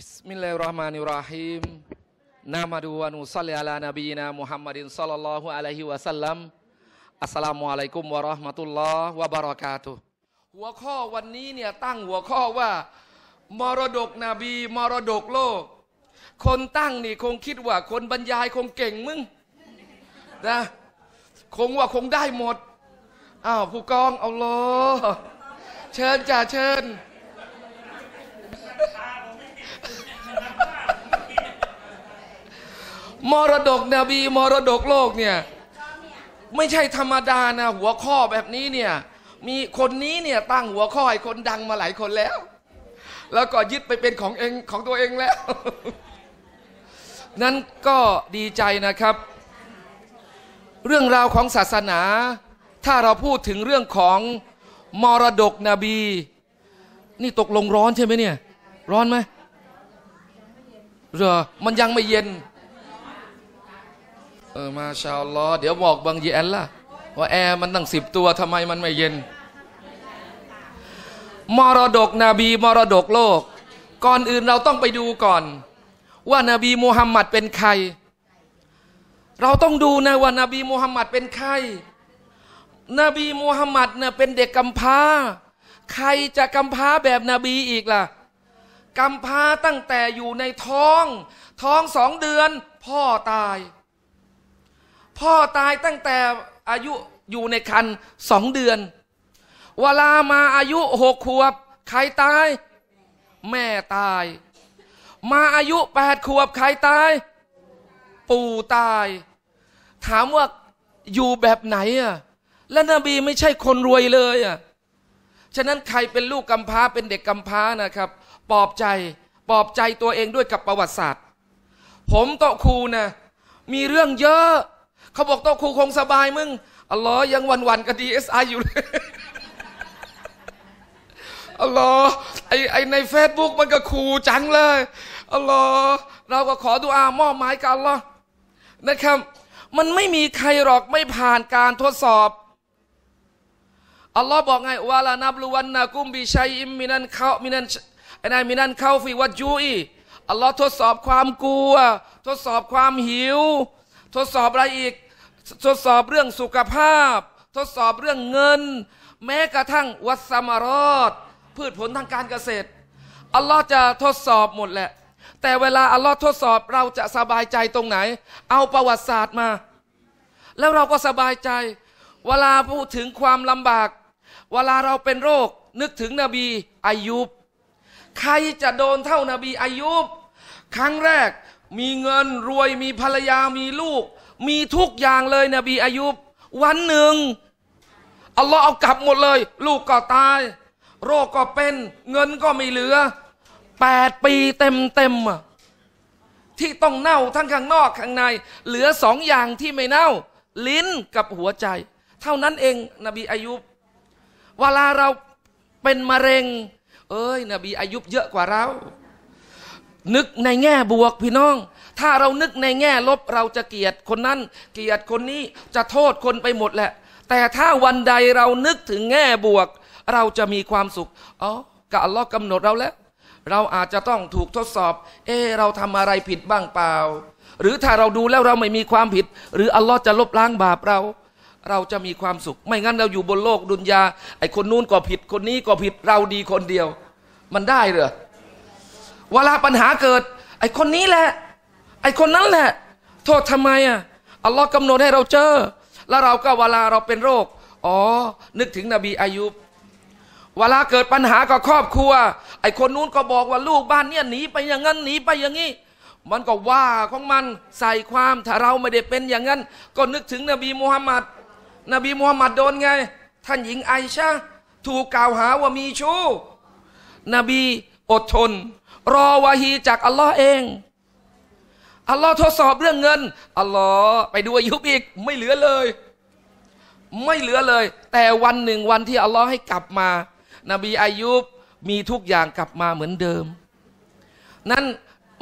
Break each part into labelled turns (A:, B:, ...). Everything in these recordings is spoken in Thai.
A: บิสมิลลาฮิรเราะห์มานิรเราะฮีมนามะดูวะนุสศ็อัลลอฮลนบีนามุฮัมมัดศ็อลลัลลอฮุอะลัยฮิวะสัลลัมอัสสลามุอะลัยกุมวะเราะห์มะตุลลอฮ์วะบะเราะกาตุหัวข้อวันนี้เนี่ย ตั้งหัวข้อว่า มรดกนบี มรดกโลก คนตั้งนี่ คงคิดว่า คนบรรยายคงเก่งมึงนะคงว่า คงได้หมด อ้าวผู้กองเอาล้อเชิญจ่าเชิญมรดกนบีมรดกโลกเนี่ยไม่ใช่ธรรมดานะหัวข้อแบบนี้เนี่ยมีคนนี้เนี่ยตั้งหัวข้อให้คนดังมาหลายคนแล้ว แล้วก็ยึดไปเป็นของเองของตัวเองแล้วนั้นก็ดีใจนะครับ เรื่องราวของศาสนา ถ้าเราพูดถึงเรื่องของมรดกนบี นี่ตกลงร้อนใช่ไหมเนี่ย ร้อนไหมเหรอมันยังไม่เย็นเออมาชาวลอเดี๋ยวบอกบางยีแอนล่ะว่าแอร์มันตั้งสิบตัวทำไมมันไม่เย็น มรดกนบีมรดกโลก ก่อนอื่นเราต้องไปดูก่อน ว่านาบีมูฮัมหมัดเป็นใคร เราต้องดูนะว่านาบีมูฮัมหมัดเป็นใครนบีมูฮัมหมัดเนี่ยเป็นเด็กกำพร้า ใครจะกำพร้าแบบนบีอีกล่ะกำพร้าตั้งแต่อยู่ในท้อง ท้องสองเดือนพ่อตายพ่อตายตั้งแต่อายุอยู่ในคันสองเดือน เวลามาอายุหกขวบ ใครตาย แม่ตาย มาอายุแปดขวบใครตาย ปู่ตาย ถามว่าอยู่แบบไหนอ่ะและนบีไม่ใช่คนรวยเลยอ่ะฉะนั้นใครเป็นลูกกำพร้าเป็นเด็กกำพร้านะครับปลอบใจปลอบใจตัวเองด้วยกับประวัติศาสตร์ ผมโตครูนะ มีเรื่องเยอะเขาบอกโต๊ะครูคงสบายมึงอัลลอฮ์ยังวันวันกับดีเอสไออยู่เลยอัลลอฮ์ไอไอในเฟซบุ๊กมันก็ขู่จังเลยอัลลอฮ์เราก็ขอดุอามอบหมายกันล่อนะครับ มันไม่มีใครหรอกไม่ผ่านการทดสอบอัลลอฮ์บอกไงวาลานับลูวันนากุมบีชัยอิมมินันเขามินันไอนายมินันเข้าฟีวัดยูอีอัลลอฮ์ทดสอบความกลัว ทดสอบความหิว ทดสอบอะไรอีกทดสอบเรื่องสุขภาพ ทดสอบเรื่องเงิน แม้กระทั่งวัสมารอดพืชผลทางการเกษตรอัลลอฮ์จะทดสอบหมดแหละ แต่เวลาอัลลอฮ์ทดสอบเราจะสบายใจตรงไหน เอาประวัติศาสตร์มา แล้วเราก็สบายใจ เวลาพูดถึงความลำบาก เวลาเราเป็นโรคนึกถึงนบีอายุบใครจะโดนเท่านาบีอายุบครั้งแรกมีเงินรวยมีภรรยามีลูกมีทุกอย่างเลย นบีอายุบวันหนึ่งอัลลอฮ์เอากลับหมดเลย ลูกก็ตาย โรคก็เป็น เงินก็ไม่เหลือแปดปีเต็มเต็มที่ต้องเน่าทั้งข้างนอกข้างใน เหลือสองอย่างที่ไม่เน่า ลิ้นกับหัวใจ เท่านั้นเองนบีอายุบเวลาเราเป็นมะเร็ง เอ้ย นบีอายุบเยอะกว่าเรา นึกในแง่บวกพี่น้องถ้าเรานึกในแง่ลบเราจะเกลียดคนนั้นเกลียดคนนี้จะโทษคนไปหมดแหละ แต่ถ้าวันใดเรานึกถึงแง่บวก เราจะมีความสุขอ๋อ กะลอกกำหนดเราแล้ว เราอาจจะต้องถูกทดสอบ เออเราทำอะไรผิดบ้างเปล่า หรือถ้าเราดูแล้วเราไม่มีความผิด หรืออัลลอฮ์จะลบล้างบาปเรา เราจะมีความสุข ไม่งั้นเราอยู่บนโลกดุนยาไอ้คนนู้นก็ผิดคนนี้ก็ผิดเราดีคนเดียว มันได้เหรอเวลาปัญหาเกิด ไอ้คนนี้แหละไอคนนั้นแหละ โทษทำไมอ่ะอัลลอฮ์กำหนดให้เราเจอ แล้วเราก็เวลาเราเป็นโรค อ๋อ นึกถึงนบีอายุบเวลาเกิดปัญหากับครอบครัว ไอคนนู้นก็บอกว่าลูกบ้านเนี่ยหนีไปอย่างนั้นหนีไปอย่างนี้ มันก็ว่าของมันใส่ความถ้าเราไม่ได้เป็นอย่างนั้น ก็นึกถึงนบีมูฮัมมัดนบีมูฮัมมัดโดนไงท่านหญิงไอชาถูกกล่าวหาว่ามีชู้นบีอดทนรอวาฮีจากอัลลอฮ์เองอัลลอฮ์ทดสอบเรื่องเงินอัลลอฮ์ไปดูอายุอีกไม่เหลือเลย ไม่เหลือเลย แต่วันหนึ่งวันที่อัลลอฮ์ให้กลับมานบีอายุบมีทุกอย่างกลับมาเหมือนเดิม นั้น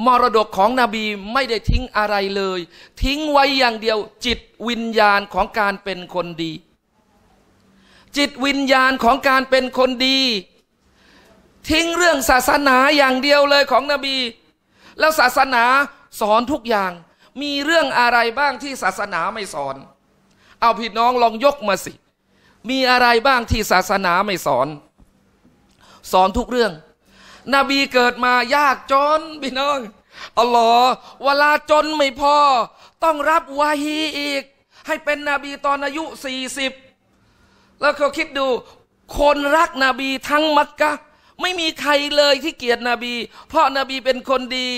A: มรดกของนบีไม่ได้ทิ้งอะไรเลย ทิ้งไว้อย่างเดียวจิตวิญญาณของการเป็นคนดี จิตวิญญาณของการเป็นคนดี ทิ้งเรื่องศาสนาอย่างเดียวเลยของนบี แล้วศาสนาสอนทุกอย่างมีเรื่องอะไรบ้างที่ศาสนาไม่สอน เอาพี่น้องลองยกมาสิ มีอะไรบ้างที่ศาสนาไม่สอน สอนทุกเรื่อง นบีเกิดมายากจนพี่น้องอัลลอฮ์เวลาจนไม่พอ ต้องรับวาฮีอีก ให้เป็นนบีตอนอายุสี่สิบ แล้วเขาคิดดู คนรักนบีทั้งมักกะไม่มีใครเลยที่เกียรตินบี เพราะนบีเป็นคนดี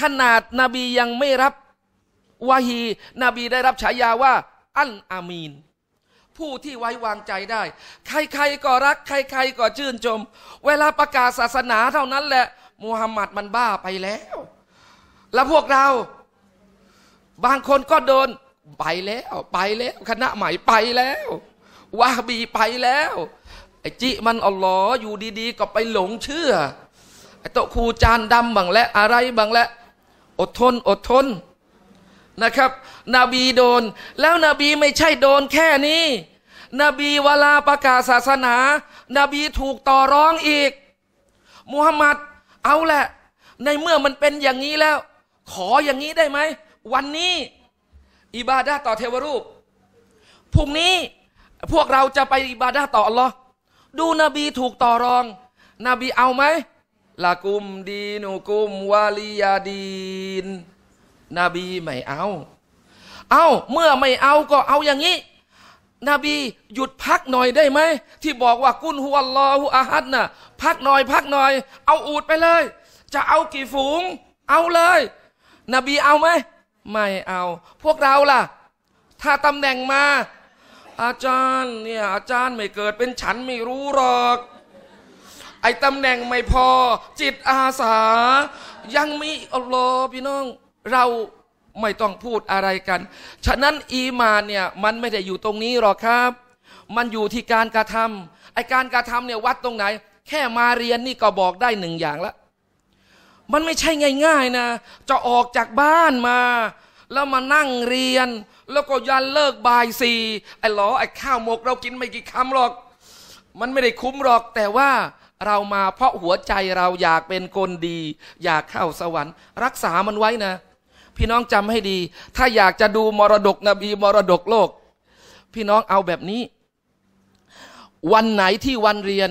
A: ขนาดนบียังไม่รับวาฮีนบีได้รับฉายาว่า อันอามีน ผู้ที่ไว้วางใจได้ ใครๆก็รัก ใคร ๆ ก็ชื่นชมเวลาประกาศศาสนาเท่านั้นแหละมูฮัมหมัดมันบ้าไปแล้ว แล้วพวกเรา บางคนก็โดนไปแล้ว ไปแล้วคณะใหม่ไปแล้ววาบีไปแล้วไอจิ มัน อัลลอฮ์อยู่ดี ๆ ก็ไปหลงเชื่อ ไอโตคูจานดำบาง และอะไรบาง และ อดทนอดทนนะครับนบีโดนแล้วนบีไม่ใช่โดนแค่นี้นบีเวลาประกาศศาสนานบีถูกต่อร้องอีกมูฮัมหมัด เอาแหละ ในเมื่อมันเป็นอย่างนี้แล้ว ขออย่างนี้ได้ไหมวันนี้ อิบาดาต่อเทวรูปพรุ่งนี้พวกเราจะไปอิบาดาต่ออัลลอฮ์ดูนบีถูกต่อรอง นบีเอาไหมละกุมดีนูกุมวาลียาดีน นบีไม่เอา เอาเมื่อไม่เอาก็เอาอย่างนี้ นบีหยุดพักหน่อยได้ไหมที่บอกว่ากุนฮุวัลลอฮุอาฮัดนะ่ะ พักหน่อยพักหน่อย เอาอูดไปเลย จะเอากี่ฝูง เอาเลย นบีเอาไหม ไม่เอา พวกเราล่ะ ถ้าตำแหน่งมาอาจารย์เนี่ย อาจารย์ไม่เกิดเป็นฉันไม่รู้หรอก ไอ้ตำแหน่งไม่พอ จิตอาสา ยังมีอัลลอฮ์พี่น้องเราไม่ต้องพูดอะไรกัน ฉะนั้นอีมานเนี่ยมันไม่ได้อยู่ตรงนี้หรอกครับ มันอยู่ที่การกระทำไอ้การกระทำเนี่ยวัดตรงไหน แค่มาเรียนนี่ก็บอกได้หนึ่งอย่างละ มันไม่ใช่ง่ายๆ นะ จะออกจากบ้านมาแล้วมานั่งเรียน แล้วก็ยันเลิกบ่ายสี่ ไอ้หลอไอ้ข้าวหมก เรากินไม่กี่คำหรอกมันไม่ได้คุ้มหรอก แต่ว่าเรามาเพราะหัวใจเราอยากเป็นคนดี อยากเข้าสวรรค์ รักษามันไว้นะ พี่น้องจำให้ดี ถ้าอยากจะดูมรดกนบีมรดกโลก พี่น้องเอาแบบนี้ วันไหนที่วันเรียน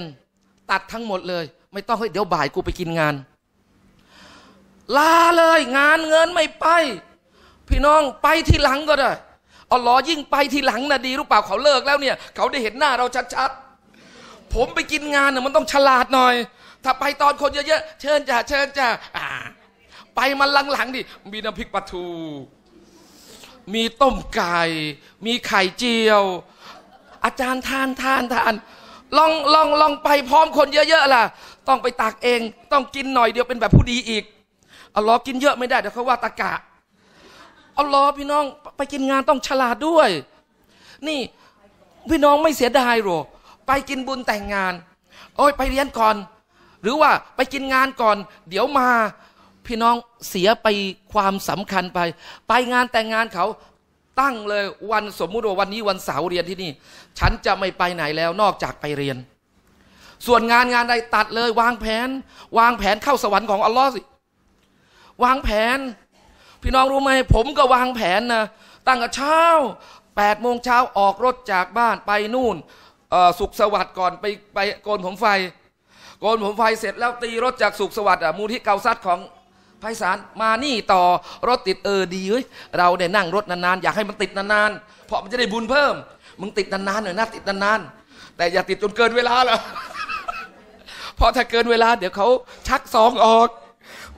A: ตัดทั้งหมดเลย ไม่ต้องให้เดี๋ยวบ่ายกูไปกินงาน ลาเลย งานเงินไม่ไปพี่น้องไปทีหลังก็ได้ออลลอยิ่งไปทีหลังนะดี รู้เปล่าเขาเลิกแล้วเนี่ย เขาได้เห็นหน้าเราชัดๆผมไปกินงานเนี่ยมันต้องฉลาดหน่อย ถ้าไปตอนคนเยอะๆเชิญจ้าเชิญจ้า่าไปมันหลังๆดิมีน้ำพริกปลาทู มีต้มไก่มีไข่เจียว อาจารย์ทานทานทานลองลองลองไปพร้อมคนเยอะๆล่ะต้องไปตักเอง ต้องกินหน่อยเดียวเป็นแบบผู้ดีอีกอ๋ลอกินเยอะไม่ได้เดี๋ยวเขาว่าตะกะอัลลอฮ์พี่น้องไปกินงานต้องฉลาดด้วย นี่พี่น้องไม่เสียดายหรอไปกินบุญแต่งงานโอ้ยไปเรียนก่อน หรือว่าไปกินงานก่อน เดี๋ยวมา พี่น้องเสียไปความสำคัญไป ไปงานแต่งงานเขาตั้งเลยวันสมมุติว่าวันนี้วันเสาร์เรียนที่นี่ ฉันจะไม่ไปไหนแล้วนอกจากไปเรียน ส่วนงานงานใดตัดเลย วางแผน วางแผนเข้าสวรรค์ของอัลลอฮ์สิวางแผนพี่น้องรู้ไหม ผมก็วางแผนนะตั้งแต่เช้า8ปดโมงเช้าออกรถจากบ้านไปนู่นสุขสวัสดิ์ก่อนไปไปโกนผมไฟโกนผมไฟเสร็จแล้วตีรถจากสุขสวัสดิ์มูลที่เกาซัดของไพศาลมานี่ต่อรถติดเออดีเฮ้ยเราเนี่ยนั่งรถนานๆอยากให้มันติดนานๆเพราะมันจะได้บุญเพิ่มมึงติดนานๆหน่อยนะติดนานๆ แต่อย่าติดจนเกินเวลาหรอกเพราะถ้าเกินเวลาเดี๋ยวเขาชักซองออก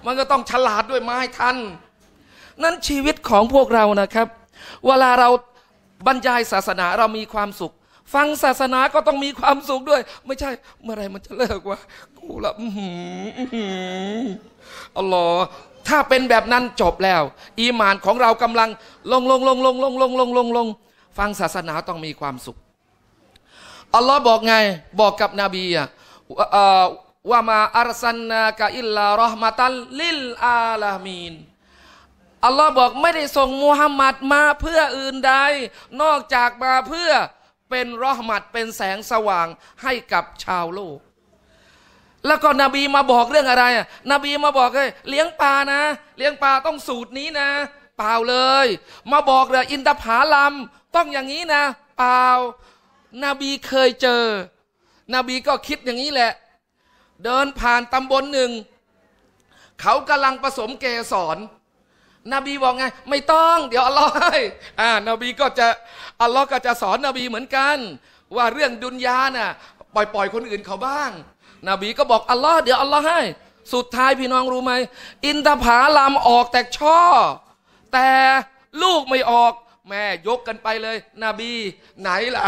A: มันก็ต้องฉลาดด้วยไม้ทันนั้นชีวิตของพวกเรานะครับ เวลาเราบรรยายศาสนาเรามีความสุข ฟังศาสนาก็ต้องมีความสุขด้วย ไม่ใช่เมื่อไรมันจะเลิกวะกูละอออ๋อรอถ้าเป็นแบบนั้นจบแล้ว อีมานของเรากำลัง ลงลงลงลงลงลงลงลงลงฟังศาสนาต้องมีความสุข อัลลอฮ์บอกไงบอกกับนบีอะว่ามาอารสันนากะอิลลารอห์มาตัลลิลอาลามีนอัลลอฮ์บอกไม่ได้ส่งมูฮัมหมัดมาเพื่ออื่นใด นอกจากมาเพื่อเป็นรอหมัดเป็นแสงสว่างให้กับชาวโลกแล้วก็นบีมาบอกเรื่องอะไรนบีมาบอกเลยเลี้ยงปลานะ เลี้ยงปลาต้องสูตรนี้นะ เปล่าเลย มาบอกเลยอินทผาลัมต้องอย่างนี้นะ เปล่านาบีเคยเจอนบีก็คิดอย่างนี้แหละ เดินผ่านตำบลหนึ่ง เขากำลังผสมเกสรนบีบอกไงไม่ต้องเดี๋ยวอัลลอฮ์ให้อ่า นบีก็จะ อัลลอฮ์ก็จะสอนนบีเหมือนกัน ว่าเรื่องดุนยาน่ะ ปล่อยปล่อยคนอื่นเขาบ้าง นบีก็บอกอัลลอฮ์เดี๋ยวอัลลอฮ์ให้ สุดท้ายพี่น้องรู้ไหมอินทผาลามออกแตกช่อ แต่ลูกไม่ออก แม่ยกกันไปเลยนบีไหนล่ะ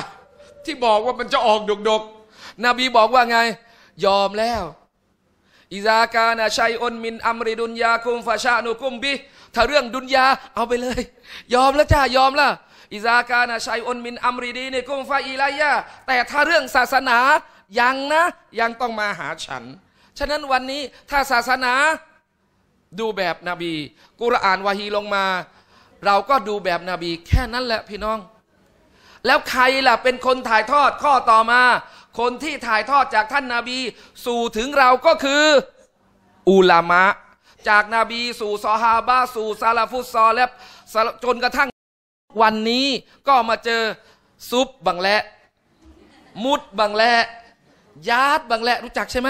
A: ที่บอกว่ามันจะออกดกๆนบีบอกว่าไง ยอมแล้วอิซากานะชัยอนมินอัมริดุนยาคุมฟาชานุคุมบิ ถ้าเรื่องดุนยาเอาไปเลย ยอมแล้วจ้ายอมละอิซากานะชัยอนมินอัมริดีนกุมฟาอีลยะแต่ถ้าเรื่องศาสนา ยังนะ ยังต้องมาหาฉัน ฉะนั้นวันนี้ถ้าศาสนา ดูแบบนบี กุรอานวาฮีลงมา เราก็ดูแบบนบีแค่นั้นแหละพี่น้อง แล้วใครล่ะเป็นคนถ่ายทอดข้อต่อมาคนที่ถ่ายทอดจากท่านนาบีสู่ถึงเราก็คือ อุลามะจากนาบี สู่ซอฮาบะสู่ซาลาฟุซอและจนกระทั่งวันนี้ ก็มาเจอซุปบังและ มุดบังและ ยาดบังและรู้จักใช่ไหม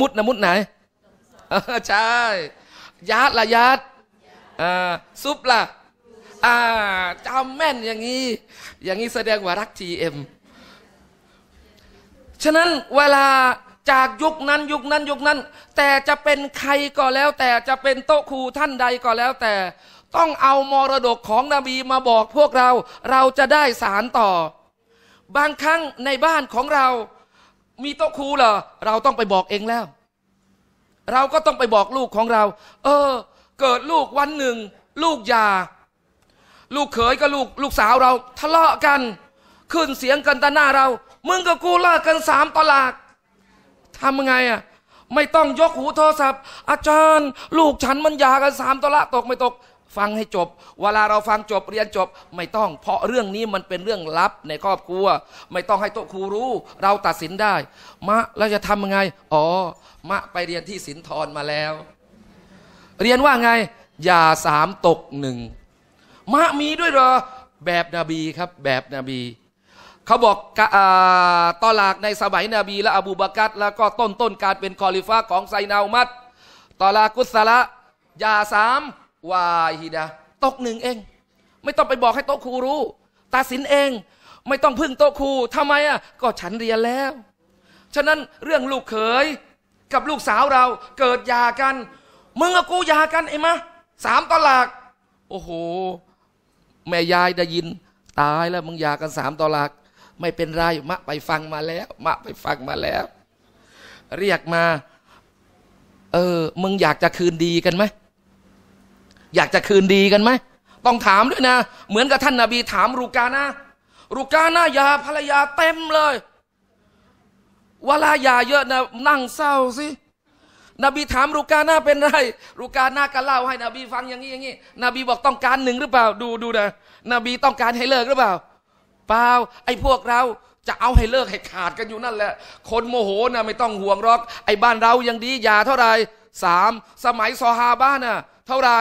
A: มุดนะมุดไหนใช่ยาดละยาดซุปละ่ะจำแม่นอย่างนี้ อย่างนี้แสดงว่ารักทีเอ็มฉะนั้นเวลาจากยุคนั้นยุคนั้นยุคนั้น แต่จะเป็นใครก็แล้ว แต่จะเป็นโต๊ะครูท่านใดก็แล้วแต่ ต้องเอามรดกของนบีมาบอกพวกเรา เราจะได้สารต่อ บางครั้งในบ้านของเรา มีโต๊ะครูเหรอเราต้องไปบอกเองแล้ว เราก็ต้องไปบอกลูกของเรา เออ เกิดลูกวันหนึ่ง ลูกยา ลูกเขยกับลูกลูกสาวเรา ทะเลาะกันขึ้นเสียงกันตาหน้าเรามึงกับกูเลิกกันสามตลาดทำยังไงอ่ะไม่ต้องยกหูโทรศัพท์ อาจารย์ ลูกฉันมันยากันสามตละตกไม่ตก ฟังให้จบ เวลาเราฟังจบเรียนจบ ไม่ต้อง เพราะเรื่องนี้มันเป็นเรื่องลับในครอบครัว ไม่ต้องให้โต๊ะครูรู้ เราตัดสินได้ มะเราจะทำยังไง อ๋อ มะไปเรียนที่สินทรมาแล้ว เรียนว่าไง อย่าสามตกหนึ่ง มะมีด้วยเหรอ แบบนบีครับ แบบนบีเขาบอกตอลากในสมัยนบีและอบูบากัดแล้วก็ต้นต้นการเป็นคอลิฟ้าของไซนาอุมัดตอลากุสละยาสามวาฮิดะตกหนึ่งเอง ไม่ต้องไปบอกให้โต๊ะครูรู้ตาสินเองไม่ต้องพึ่งโต๊ะครูทำไมอ่ะก็ฉันเรียนแล้วฉะนั้นเรื่องลูกเขยกับลูกสาวเราเกิดยากัน มึงกับกูยากันไอ้มะสามตอลากโอ้โห แม่ยายได้ยิน ตายแล้วมึงยากันสามตอลากไม่เป็นไรมะไปฟังมาแล้วมะไปฟังมาแล้ว เรียกมา เออ มึงอยากจะคืนดีกันไหม อยากจะคืนดีกันไหม ต้องถามด้วยนะ เหมือนกับท่านนาบีถามรูกานะรูกานะยาภรรยาเต็มเลยเวลายาเยอะนะนั่งเศร้าสินบีถามรูกาหน้าเป็นไรรูกาหน้าก็เล่าให้นบีฟังอย่างนี้อย่างนี้นบีบอกต้องการหนึ่งหรือเปล่า ดูดูนะนบีต้องการให้เลิกหรือเปล่าเปล่าไอ้พวกเราจะเอาให้เลิก ให้ขาดกันอยู่นั่นแหละ คนโมโหนะไม่ต้องห่วงหรอก ไอ้บ้านเรายังดียาเท่าไหร่สามสมัยซอฮาบ้านน่ะ เท่าไหร่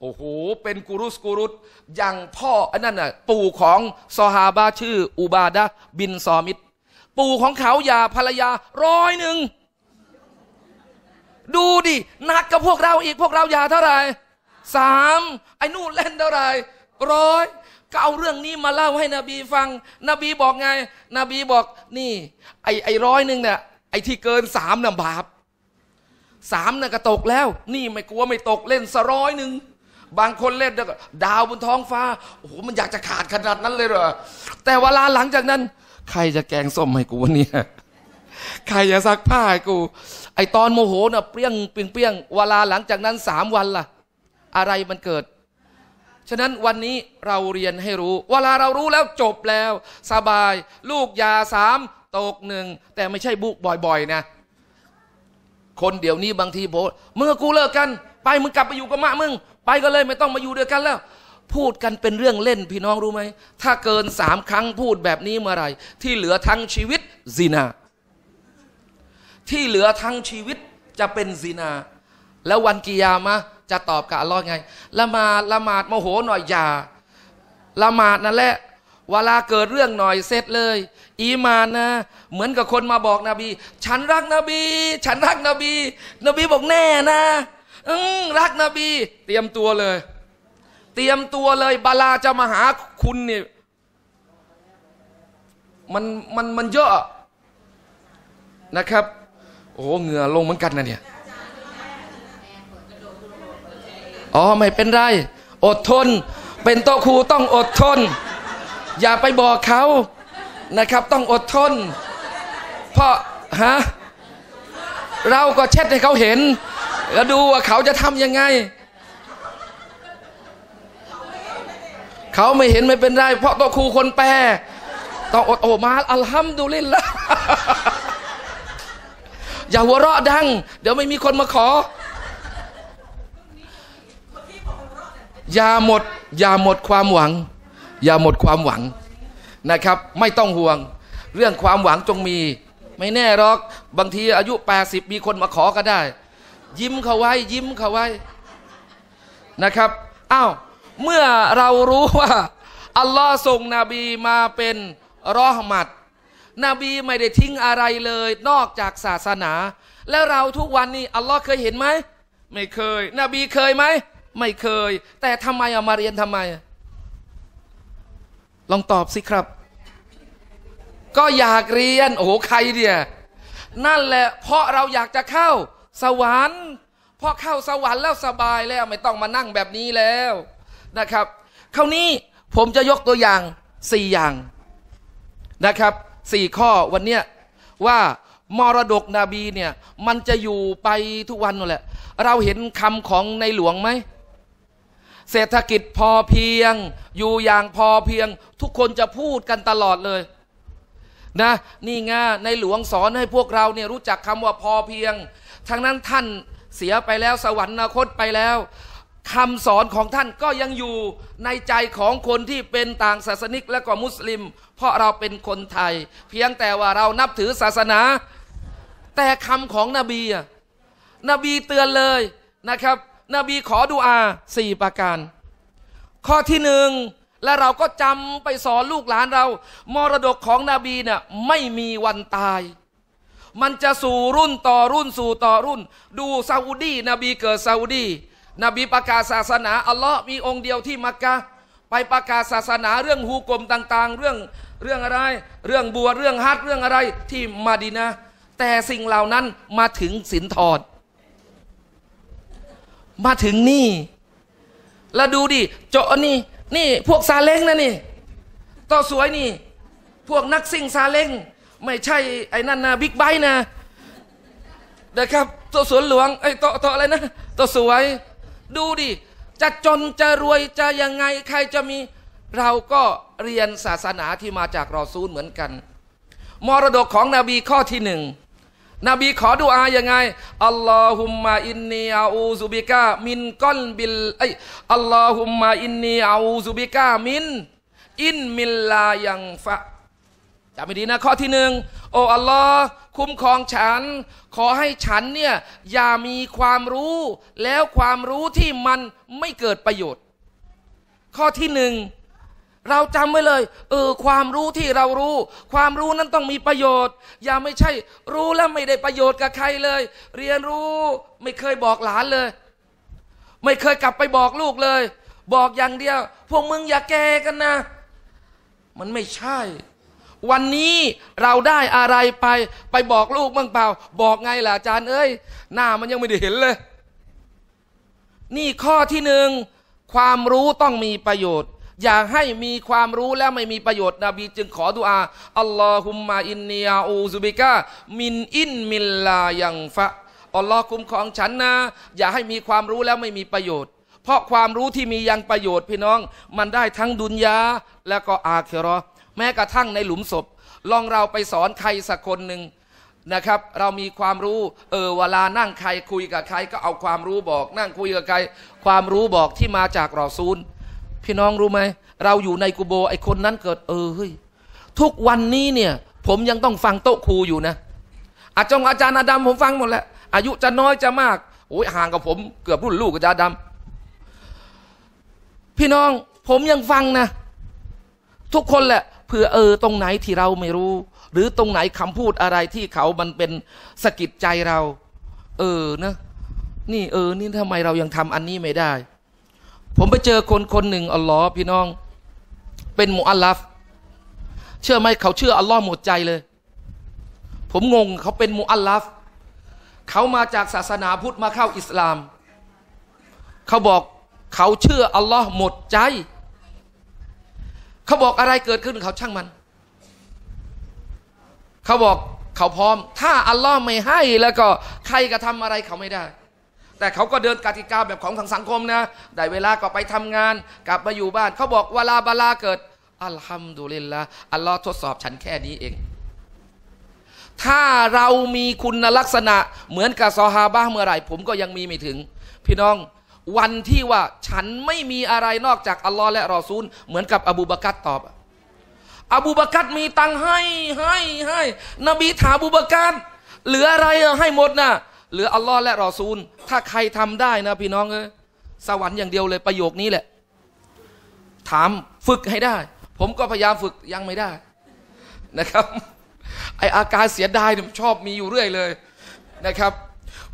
A: โอ้โหเป็นกุรุสกุรุตอย่างพ่ออันนั้นน่ะปู่ของซอฮาบาชื่ออุบาดะบินซอมิดปู่ของเขายาภรรยาร้อยหนึ่งดูดินักกับพวกเราอีกพวกเรายาเท่าไหร่สามไอ้นู่นเล่นเท่าไหร่ร้อยก็เอาเรื่องนี้มาเล่าให้นบีฟัง นบีบอกไง นบีบอก นี่ ไอไอร้อยหนึ่งเนี่ย ไอที่เกินสามน่ะบาปสามน่ะก็ตกแล้ว นี่ไม่กลัวไม่ตกเล่นสร้อยหนึ่ง บางคนเล่นดาวบนท้องฟ้า โอ้โห มันอยากจะขาดขนาดนั้นเลยเหรอ แต่เวลาหลังจากนั้น ใครจะแกงส้มให้กูวะเนี่ย ใครจะซักผ้าให้กู ไอตอนโมโหน่ะเปรี้ยงเปรี้ยงเปรี้ยง เวลาหลังจากนั้นสามวันล่ะ อะไรมันเกิดฉะนั้นวันนี้เราเรียนให้รู้ เวลาเรารู้แล้วจบแล้ว สบายลูกยาสามตกหนึ่งแต่ไม่ใช่บุกบ่อย ๆนะคนเดี๋ยวนี้บางทีโบเมื่อกูเลิกกัน ไปมึงกลับไปอยู่กับมะมึง ไปก็เลยไม่ต้องมาอยู่ด้วยกันแล้ว พูดกันเป็นเรื่องเล่น พี่น้องรู้ไหมถ้าเกินสามครั้งพูดแบบนี้เมื่อไหร่ ที่เหลือทั้งชีวิตซีนา ที่เหลือทั้งชีวิตจะเป็นซีนา แล้ววันกิยามะจะตอบกับอัลลอฮ์ไงละมาละหมาดโมโหหน่อยอย่าละหมาดนั่นแหละเวลาเกิดเรื่องหน่อยเสร็จเลย อีมานนะ เหมือนกับคนมาบอกนบี ฉันรักนบี ฉันรักนบี นบีบอกแน่นะอืรักนบี เตรียมตัวเลย เตรียมตัวเลย บาลาจะมาหาคุณเนี่ยมันมันมันเยอะนะครับโอ้เหงื่อลงเหมือนกันนะเนี่ยอ๋อไม่เป็นไรอดทน เป็นโตครูต้องอดทน อย่าไปบอกเขานะครับ ต้องอดทน เพราะฮะเราก็เช็ดให้เขาเห็น แล้วดูว่าเขาจะทำยังไงเขาไม่เห็นไม่เป็นไรเพราะตัวครูคนแปลต้องอดโอมาอัลฮัมดุลิลละอย่าหัวเราะดัง เดี๋ยวไม่มีคนมาขออย่าหมดอย่าหมดความหวังอย่าหมดความหวังนะครับ ไม่ต้องห่วง เรื่องความหวังจงมี ไม่แน่หรอกบางทีอายุ 80 มีคนมาขอก็ได้ ยิ้มเขาไว้ ยิ้มเขาไว้นะครับอ้าวเมื่อเรารู้ว่า อัลลอฮ์ส่งนบีมาเป็นรอหมัดนบีไม่ได้ทิ้งอะไรเลย นอกจากศาสนา แล้วเราทุกวันนี้ อัลลอฮ์เคยเห็นไหมไม่เคยนบีเคยไหมไม่เคย แต่ทำไมเอามาเรียนทำไม ลองตอบสิครับ ก็อยากเรียนโอ้ใครเนี่ยนั่นแหละเพราะเราอยากจะเข้าสวรรค์พอเข้าสวรรค์แล้วสบายแล้วไม่ต้องมานั่งแบบนี้แล้วนะครับ คราวนี้ผมจะยกตัวอย่างสี่อย่างนะครับสี่ข้อวันเนี้ยว่ามรดกนบีเนี่ยมันจะอยู่ไปทุกวันนั่นแหละเราเห็นคำของในหลวงไหมเศรษฐกิจพอเพียงอยู่อย่างพอเพียงทุกคนจะพูดกันตลอดเลย นะ นี่ไงในหลวงสอนให้พวกเราเนี่ยรู้จักคำว่าพอเพียง ทั้งนั้นท่านเสียไปแล้วสวรรคตไปแล้วคำสอนของท่านก็ยังอยู่ในใจของคนที่เป็นต่างศาสนิกและก็มุสลิม เพราะเราเป็นคนไทย เพียงแต่ว่าเรานับถือศาสนา แต่คำของนบีนบีเตือนเลยนะครับนบีขอดุอาสี่ประการ ข้อที่หนึ่งและเราก็จำไปสอนลูกหลานเรามรดกของนบีเนี่ยไม่มีวันตาย มันจะสู่รุ่นต่อรุ่นสู่ต่อรุ่น ดูซาอุดีนบีเกิดซาอุดีนบีประกาศศาสนาอัลลอฮ์มีองค์เดียวที่มักกะไปประกาศศาสนาเรื่องฮูกลมต่างๆ เรื่องเรื่องอะไร เรื่องบัวเรื่องฮัทเรื่องอะไรที่มาดินะแต่สิ่งเหล่านั้นมาถึงสินทอดมาถึงนี่ แล้วดูดิเจาะนี่ นี่พวกซาเล้งนะนี่ ต่อสวยนี่ พวกนักซิ่งซาเล้งไม่ใช่ไอ้นั่นนะบิ๊กไบค์นะนะครับตัวสวนหลวงไอ้ต่อต่ออะไรนะตัวสวย ดูดิจะจนจะรวยจะยังไง ใครจะมี เราก็เรียนศาสนาที่มาจากรอซูลเหมือนกัน มรดกของนบีข้อที่หนึ่งนบีขอดุอาอย่างไงอัลลอฮุมมา อินนีอาอูซุบิกามินก้อนบิลไออัลลอฮุมมาอินนีอาอูซุบิกามินอินมิลลายังฟะจำไม่ดีนะ ข้อที่หนึ่งโอ้ อัลลอฮ์คุ้มครองฉัน ขอให้ฉันเนี่ยอย่ามีความรู้ แล้วความรู้ที่มันไม่เกิดประโยชน์ ข้อที่หนึ่งเราจำไว้เลย เออ ความรู้ที่เรารู้ ความรู้นั้นต้องมีประโยชน์ อย่าไม่ใช่รู้แล้วไม่ได้ประโยชน์กับใครเลย เรียนรู้ไม่เคยบอกหลานเลย ไม่เคยกลับไปบอกลูกเลย บอกอย่างเดียวพวกมึงอย่าแกกันนะมันไม่ใช่ วันนี้เราได้อะไรไป ไปบอกลูกมั่งเปล่า บอกไงล่ะอาจารย์เอ้ยหน้ามันยังไม่ได้เห็นเลย นี่ข้อที่หนึ่งความรู้ต้องมีประโยชน์อยากให้มีความรู้แล้วไม่มีประโยชน์นบีจึงขอดุอา อัลลอฮุมมาอินเนียอูซุบิกะมินอินมิลลายังฟะอัลลอฮ์คุ้มครองฉันนะ อย่าให้มีความรู้แล้วไม่มีประโยชน์ เพราะความรู้ที่มียังประโยชน์พี่น้อง มันได้ทั้งดุนยาและก็อาเครอแม้กระทั่งในหลุมศพ ลองเราไปสอนใครสักคนหนึ่งนะครับ เรามีความรู้ เออเวลานั่งใครคุยกับใคร ก็เอาความรู้บอก นั่งคุยกับใครความรู้บอกที่มาจากรอซูลพี่น้องรู้ไหมเราอยู่ในกูโบไอคนนั้นเกิด เออเฮ้ยทุกวันนี้เนี่ยผมยังต้องฟังโต๊ะครูอยู่นะ อาจารย์อาจารย์อาดัมผมฟังหมดแล้วอายุจะน้อยจะมากโอ้ยห่างกับผม เกือบรุ่นลูกอาจารย์ดัมพี่น้อง ผมยังฟังนะ ทุกคนแหละเผื่อเออ ตรงไหนที่เราไม่รู้ หรือตรงไหนคำพูดอะไรที่เขามันเป็นสะกิดใจเรา เออนะ นี่ เออนี่ทำไมเรายังทำอันนี้ไม่ได้ผมไปเจอคนคนหนึ่งอัลลอฮ์พี่น้อง เป็นมุอัลลัฟเชื่อไหมเขาเชื่ออัลลอฮ์หมดใจเลย ผมงงเขาเป็นมุอัลลัฟเขามาจากศาสนาพุทธมาเข้าอิสลามเขาบอกเขาเชื่ออัลลอฮ์หมดใจเขาบอกอะไรเกิดขึ้นเขาช่างมัน เขาบอกเขาพร้อม ถ้าอัลลอฮ์ไม่ให้แล้วก็ใครกระทำอะไรเขาไม่ได้แต่เขาก็เดินกติกาแบบของทางสังคมนะ ได้เวลาก็ไปทำงาน กลับมาอยู่บ้าน เขาบอกเวลาบาลาเกิด อัลฮัมดุลิลละอัลลอฮ์ทดสอบฉันแค่นี้เอง ถ้าเรามีคุณลักษณะเหมือนกับซอฮาบะเมื่อไหร่ ผมก็ยังมีไม่ถึง พี่น้องวันที่ว่าฉันไม่มีอะไรนอกจากอัลลอฮ์และรอซูล เหมือนกับ อบูบากัตตอบ อบูบากัตมีตังให้ ให้ให้นบีถามอบูบากัตเหลืออะไรให้หมดนะ่ะหลืออัลลอฮ์และรอซูลถ้าใครทำได้นะพี่น้องเออสวรรค์อย่างเดียวเลยประโยคนี้แหละ ถามฝึกให้ได้ ผมก็พยายามฝึกยังไม่ได้ นะครับไออาการเสียดายชอบมีอยู่เรื่อยเลย นะครับ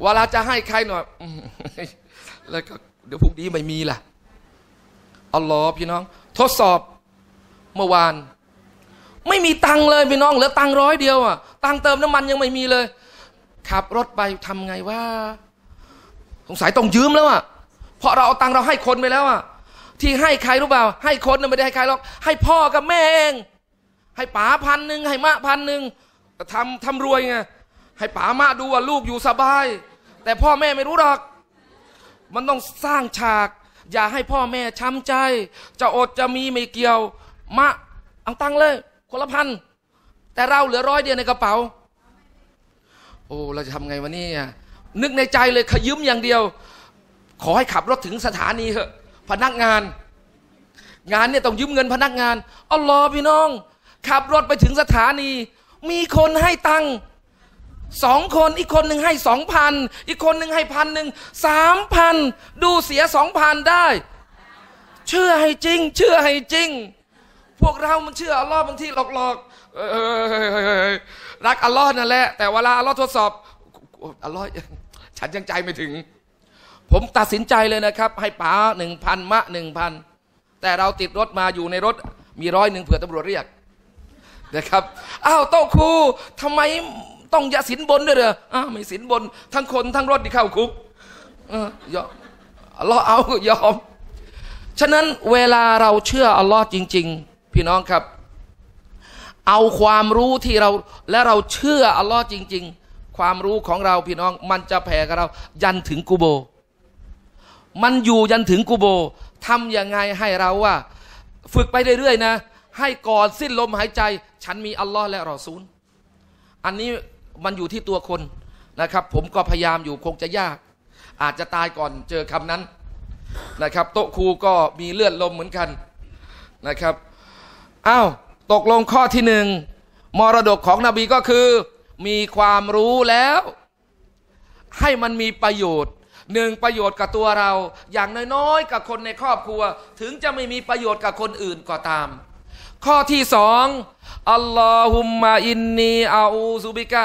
A: เวลาจะให้ใครหน่อยแล้วก็เดี๋ยวพรุ่งนี้ไม่มีล่ะอัลลอฮ์พี่น้อง ทดสอบเมื่อวาน ไม่มีตังเลย พี่น้อง เหลือ ตังร้อยเดียวอ่ะตังเติมน้ำมันยังไม่มีเลยขับรถไปทำไงว่าสงสัยต้องยืมแล้วอ่ะ เพราะเราเอาตังเราให้คนไปแล้วอ่ะ ที่ให้ใครรู้เปล่าให้คนไม่ได้ให้ใครหรอกให้พ่อกับแม่เองให้ป๋าพันหนึ่งให้มะพันหนึ่งทำทำรวยไงให้ป๋ามะดูว่าลูกอยู่สบาย แต่พ่อแม่ไม่รู้หรอกมันต้องสร้างฉาก อย่าให้พ่อแม่ช้ำใจ จะอดจะมีไม่เกี่ยว มะเอาตังเลย คนละพันแต่เราเหลือร้อยเดียวในกระเป๋าโอ้เราจะทำไงวะเนี่ยนึกในใจเลยขยืมอย่างเดียว ขอให้ขับรถถึงสถานีเถอะพนักงาน งานเนี่ยต้องยืมเงินพนักงานอ๋ลรอพี่น้อง ขับรถไปถึงสถานีมีคนให้ตังค์สองคนอีกคนหนึ่งให้สองพัน อีกคนหนึ่งให้พันหนึ่งสามพันดูเสียสองพันได้ เชื่อให้จริง เชื่อให้จริง พวกเรามันเชื่ออัลลอฮ์บางทีหลอกกรักอัลลอฮ์นั่นแหละ แต่เวลาอัลลอฮ์ทดสอบอัลลอฮ์ฉันยังใจไม่ถึง ผมตัดสินใจเลยนะครับ ให้ป๋าหนึ่งพันมะหนึ่งพันแต่เราติดรถมาอยู่ในรถ มีร้อยหนึ่งเผื่อตำรวจเรียกนะครับอ้าวโต๊ะครู ทำไมต้องยาสินบนด้วยเหรอ อ้าวไม่สินบนทั้งคนทั้งรถที่เข้าคุก เออยอมอัลลอฮ์เอา ยอม ฉะนั้นเวลาเราเชื่ออัลลอฮ์จริง ๆ พี่น้องครับเอาความรู้ที่เราและเราเชื่ออัลลอฮ์จริง ๆ ความรู้ของเราพี่น้องมันจะแผ่กับเรายันถึงกูโบ มันอยู่ยันถึงกูโบทำยังไงให้เราว่า ฝึกไปเรื่อยๆนะ ให้ก่อนสิ้นลมหายใจ ฉันมีอัลลอฮ์และรอซูลอันนี้มันอยู่ที่ตัวคนนะครับ ผมก็พยายามอยู่คงจะยาก อาจจะตายก่อนเจอคำนั้นนะครับโต๊ะครูก็มีเลือดลมเหมือนกันนะครับอ้าวตกลงข้อที่หนึ่ง มรดกของนบีก็คือมีความรู้แล้ว ให้มันมีประโยชน์หนึ่งประโยชน์กับตัวเรา อย่างน้อยๆกับคนในครอบครัว ถึงจะไม่มีประโยชน์กับคนอื่นก็ตาม ข้อที่สองอัลลอฮุมมาอินนีอาอูซุบิกะ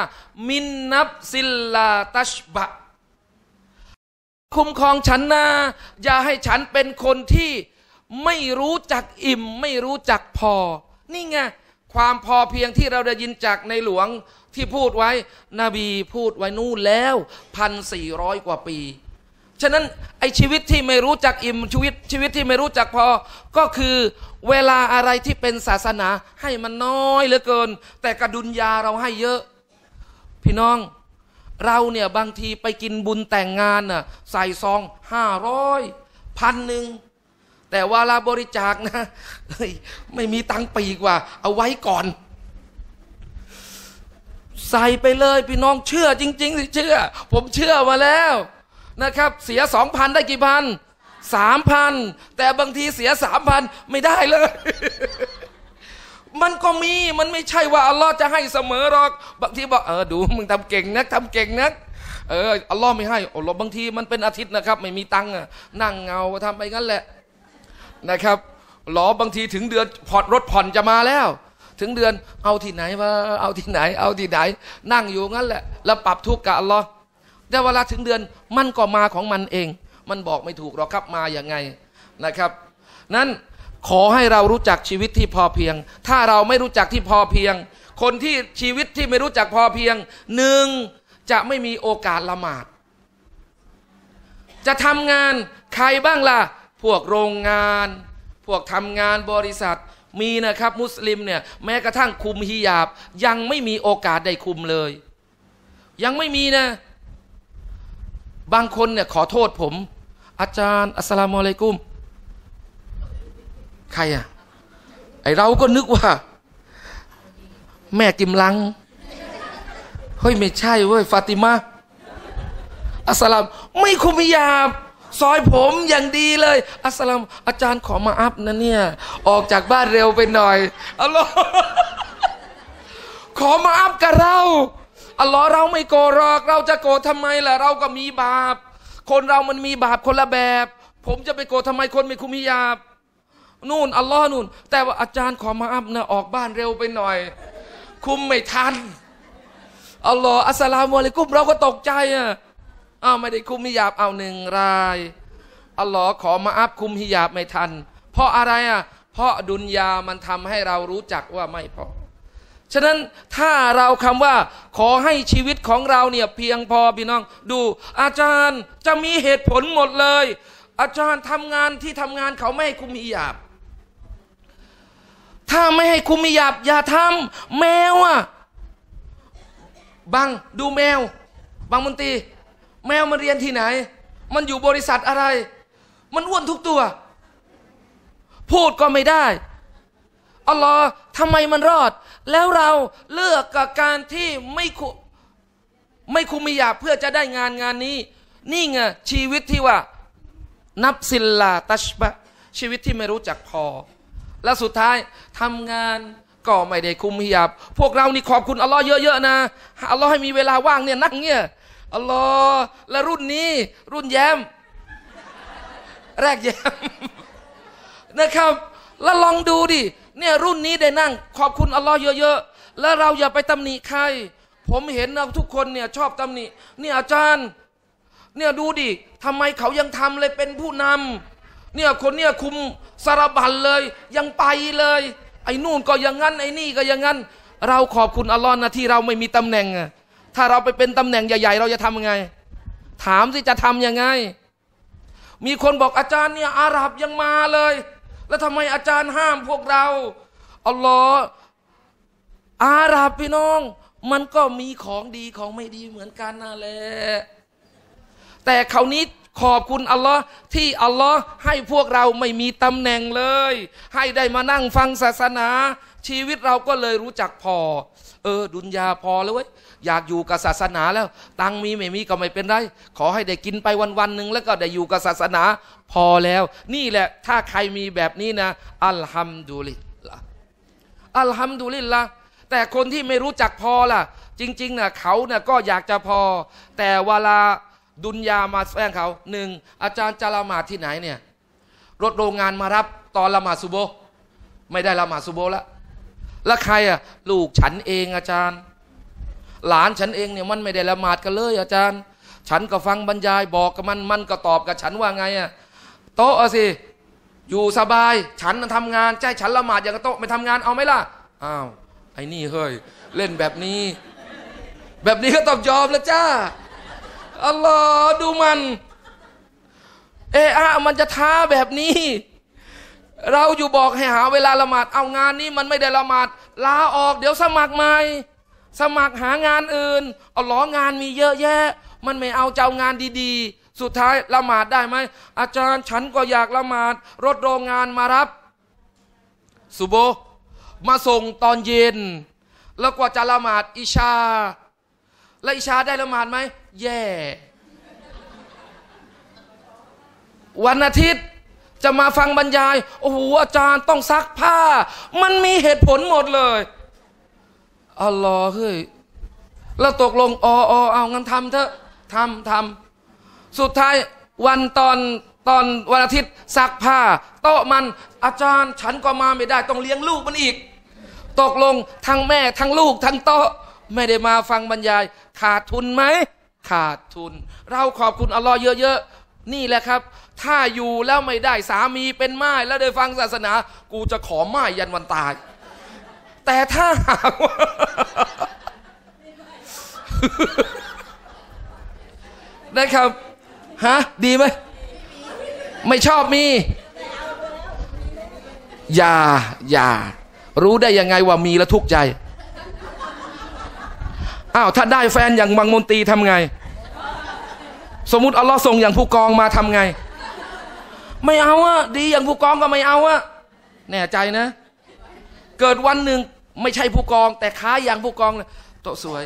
A: มินนับซิลลาตัชบะคุ้มครองฉันนะอย่าให้ฉันเป็นคนที่ไม่รู้จักอิ่มไม่รู้จักพอนี่ไงความพอเพียงที่เราได้ยินจากในหลวงที่พูดไว้นบีพูดไว้นู่นแล้วพันสี่ร้อยกว่าปี ฉะนั้นไอชีวิตที่ไม่รู้จักอิ่มชีวิตชีวิตที่ไม่รู้จักพอก็คือเวลาอะไรที่เป็นศาสนาให้มันน้อยเหลือเกินแต่กระดุนยาเราให้เยอะ พี่น้องเราเนี่ยบางทีไปกินบุญแต่งงานน่ะใส่ซองห้าร้อยพันหนึ่งแต่ว่าลาบริจาคนะไม่มีตังปีกว่า เอาไว้ก่อน ใส่ไปเลย พี่น้องเชื่อจริงๆสิเชื่อ ผมเชื่อมาแล้วนะครับ เสียสองพันได้กี่พันสามพันแต่บางทีเสียสามพันไม่ได้เลย มันก็มีมันไม่ใช่ว่า อัลลอฮ์จะให้เสมอหรอก บางทีบอกเออดูมึงทำเก่งนักทำเก่งนักเอออัลลอฮ์ไม่ให้อัลลอฮ์บางทีมันเป็นอาทิตย์นะครับ ไม่มีตังค์นั่งเงาทำไปงั้นแหละนะครับหลอบางทีถึงเดือนผ่อนรถผ่อนจะมาแล้ว ถึงเดือนเอาที่ไหนว่า เอาที่ไหน เอาที่ไหนนั่งอยู่งั้นแหละแล้วปรับทุกข์กับอัลลอฮ์แต่เวลาถึงเดือนมันก็มาของมันเอง มันบอกไม่ถูกหรอกครับมาอย่างไงนะครับ นั้นขอให้เรารู้จักชีวิตที่พอเพียง ถ้าเราไม่รู้จักที่พอเพียง คนที่ชีวิตที่ไม่รู้จักพอเพียง หนึ่งจะไม่มีโอกาสละหมาด จะทำงานใครบ้างล่ะพวกโรงงาน พวกทำงานบริษัทมีนะครับ มุสลิมเนี่ย แม้กระทั่งคุมฮิญาบ ยังไม่มีโอกาสได้คุมเลย ยังไม่มีนะ บางคนเนี่ยขอโทษผม อาจารย์อัสลามุอะลัยกุม ใครอะไอเราก็นึกว่า แม่กิมลังเฮ้ยไม่ใช่เว้ยฟาติมา อัสลาม ไม่คุมฮิญาบซอยผมอย่างดีเลยอัสลามอาจารย์ขอมาอัพนะเนี่ย ออกจากบ้านเร็วไปหน่อยอัลลอฮ์ขอมาอัพกับเรา อัลลอฮ์เราไม่โกรอกเราจะโกรธทำไมล่ะเราก็มีบาป คนเรามันมีบาปคนละแบบ ผมจะไปโกรธทำไมคนไม่คุมิยาบนู่นอัลลอฮ์นู่น แต่ว่าอาจารย์ขอมาอัพนะออกบ้านเร็วไปหน่อย คุมไม่ทันอัลลอฮ์อัสสลามุอะลัยกุมเราก็ตกใจอ่ะอ้าวไม่ได้คุมฮิยาบเอาหนึ่งรายอัลลอฮ์ขอมาอัพคุมฮิยาบไม่ทัน เพราะอะไรอ่ะเพราะดุนยามันทำให้เรารู้จักว่าไม่พอฉะนั้นถ้าเราคำว่า ขอให้ชีวิตของเราเนี่ยเพียงพอพี่น้อง ดูอาจารย์จะมีเหตุผลหมดเลย อาจารย์ทำงานที่ทำงานเขาไม่คุมฮิยาบ ถ้าไม่ให้คุมฮิยาบอย่าทำแมวอ่ะบังดูแมว บางมนตีแมวมันเรียนที่ไหน มันอยู่บริษัทอะไร มันอ้วนทุกตัว พูดก็ไม่ได้อัลลอฮ์ทำไมมันรอด แล้วเราเลือกกับการที่ไม่คุไม่คุมียาเพื่อจะได้งานงานนี้ นี่ไงชีวิตที่ว่านับสิลลาตัชบะชีวิตที่ไม่รู้จักพอ และสุดท้ายทำงานก็ไม่ได้คุมหยาบพวกเรานี่ขอบคุณอัลลอฮ์เยอะๆนะอัลลอฮ์ให้มีเวลาว่างเนี่ยนักเนี่ยอัลลอฮ์และรุ่นนี้ รุ่นแย้ม แรกแย้มนะครับ แล้วลองดูดิเนี่ยรุ่นนี้ได้นั่ง ขอบคุณอัลลอฮ์เยอะ ๆ แล้วเราอย่าไปตำหนิใคร ผมเห็นนะทุกคนเนี่ย ชอบตำหนิเนี่ยอาจารย์ เนี่ยดูดิทำไมเขายังทำเลยเป็นผู้นำ เนี่ยคนเนี่ยคุมสารบัญเลย ยังไปเลย ไอ้นู่นก็อย่างั้น ไอ้นี่ ก็อย่างั้น เราขอบคุณอัลลอฮ์นะที่เราไม่มีตำแหน่งอะถ้าเราไปเป็นตำแหน่งใหญ่ ๆ เราจะทํยังไง ถามสิ จะทํำยังไง มีคนบอกอาจารย์เนี่ยอาหรับยังมาเลย แล้วทำไมอาจารย์ห้ามพวกเรา อัลลอฮ์อาหรับพี่น้อง มันก็มีของดีของไม่ดีเหมือนกันนั่นแหละแต่คราวนี้ ขอบคุณอัลลอฮ์ที่อัลลอฮ์ให้พวกเราไม่มีตำแหน่งเลย ให้ได้มานั่งฟังศาสนา ชีวิตเราก็เลยรู้จักพอ เออ ดุนยาพอแล้วเว้ยอยากอยู่กับศาสนาแล้ว ตังมี ไม่มีก็ไม่เป็นไรขอให้ได้กินไปวันวันหนึ่งแล้วก็ได้อยู่กับศาสนาพอแล้ว นี่แหละ ถ้าใครมีแบบนี้นะอัลฮัมดุลิลละอัลฮัมดุลิลละแต่คนที่ไม่รู้จักพอล่ะ จริงๆนะเขานะ่ะก็อยากจะพอ แต่เวลาดุนยามาแฝงเขาหนึ่งอาจารย์จะละหมาดที่ไหนเนี่ยรถโรงงานมารับตอนละหมาดซุโบไม่ได้ละหมาดซุโบแล้วแล้วใครอ่ะลูกฉันเองอาจารย์หลานฉันเองเนี่ยมันไม่ได้ละหมาดกันเลย อาจารย์ ฉันก็ฟังบรรยายบอกกับมัน มันก็ตอบกับฉันว่าไงอะโต๊ะสิอยู่สบาย ฉันทำงานใจฉันละหมาดอย่างโต๊ะไม่ทำงานเอาไหมล่ะอ้าวไอ้นี่เฮ้ยเล่นแบบนี้ แบบนี้ก็ต้องยอมแล้วจ้าอัลลอฮ์ดูมัน เอะมันจะท้าแบบนี้ เราอยู่บอกให้หาเวลาละหมาด เอางานนี้มันไม่ได้ละหมาดลาออกเดี๋ยวสมัครใหม่สมัครหางานอื่นเอาล้องานมีเยอะแยะ มันไม่เอาเจ้างานดี ๆ สุดท้ายละหมาดได้ไหมอาจารย์ฉันก็อยากละหมาดรถโรงงานมารับสุโบมาส่งตอนเย็น แล้วกว่าจะละหมาดอิชาแล้วอิชาได้ละหมาดไหมแย่ วันอาทิตย์จะมาฟังบรรยายโอ้โหอาจารย์ต้องซักผ้า มันมีเหตุผลหมดเลยอัลลอฮ์เฮ้ยแล้วตกลงอ๋อออเอางั้นทำเถอะทำทำสุดท้ายวันตอนตอนวันอาทิตย์ซักผ้าโต๊ะมันอาจารย์ฉันก็มาไม่ได้ต้องเลี้ยงลูกมันอีก ตกลงทั้งแม่ทั้งลูก ทั้งโต๊ะไม่ได้มาฟังบรรยาย ขาดทุนไหมขาดทุน เราขอบคุณอัลลอฮ์เยอะๆนี่แหละครับ ถ้าอยู่แล้วไม่ได้สามีเป็นไม้แล้วได้ฟังศาสนา กูจะขอไม้ยันวันตายแต่ถ้าหากว่านะครับฮะดีไหมไม่ชอบมีอย่าอย่ารู้ได้ยังไงว่ามีแล้วทุกข์ใจอ้าวถ้าได้แฟนอย่างบางมนตีทำไง สมมติอัลลอฮ์ส่งอย่างผู้กองมาทำไง ไม่เอาอะดีอย่างผู้กองก็ไม่เอาอะ แน่ใจนะ เกิดวันหนึ่งไม่ใช่ผู้กอง แต่ค้าอย่างผู้กองเลยโต๊ะสวย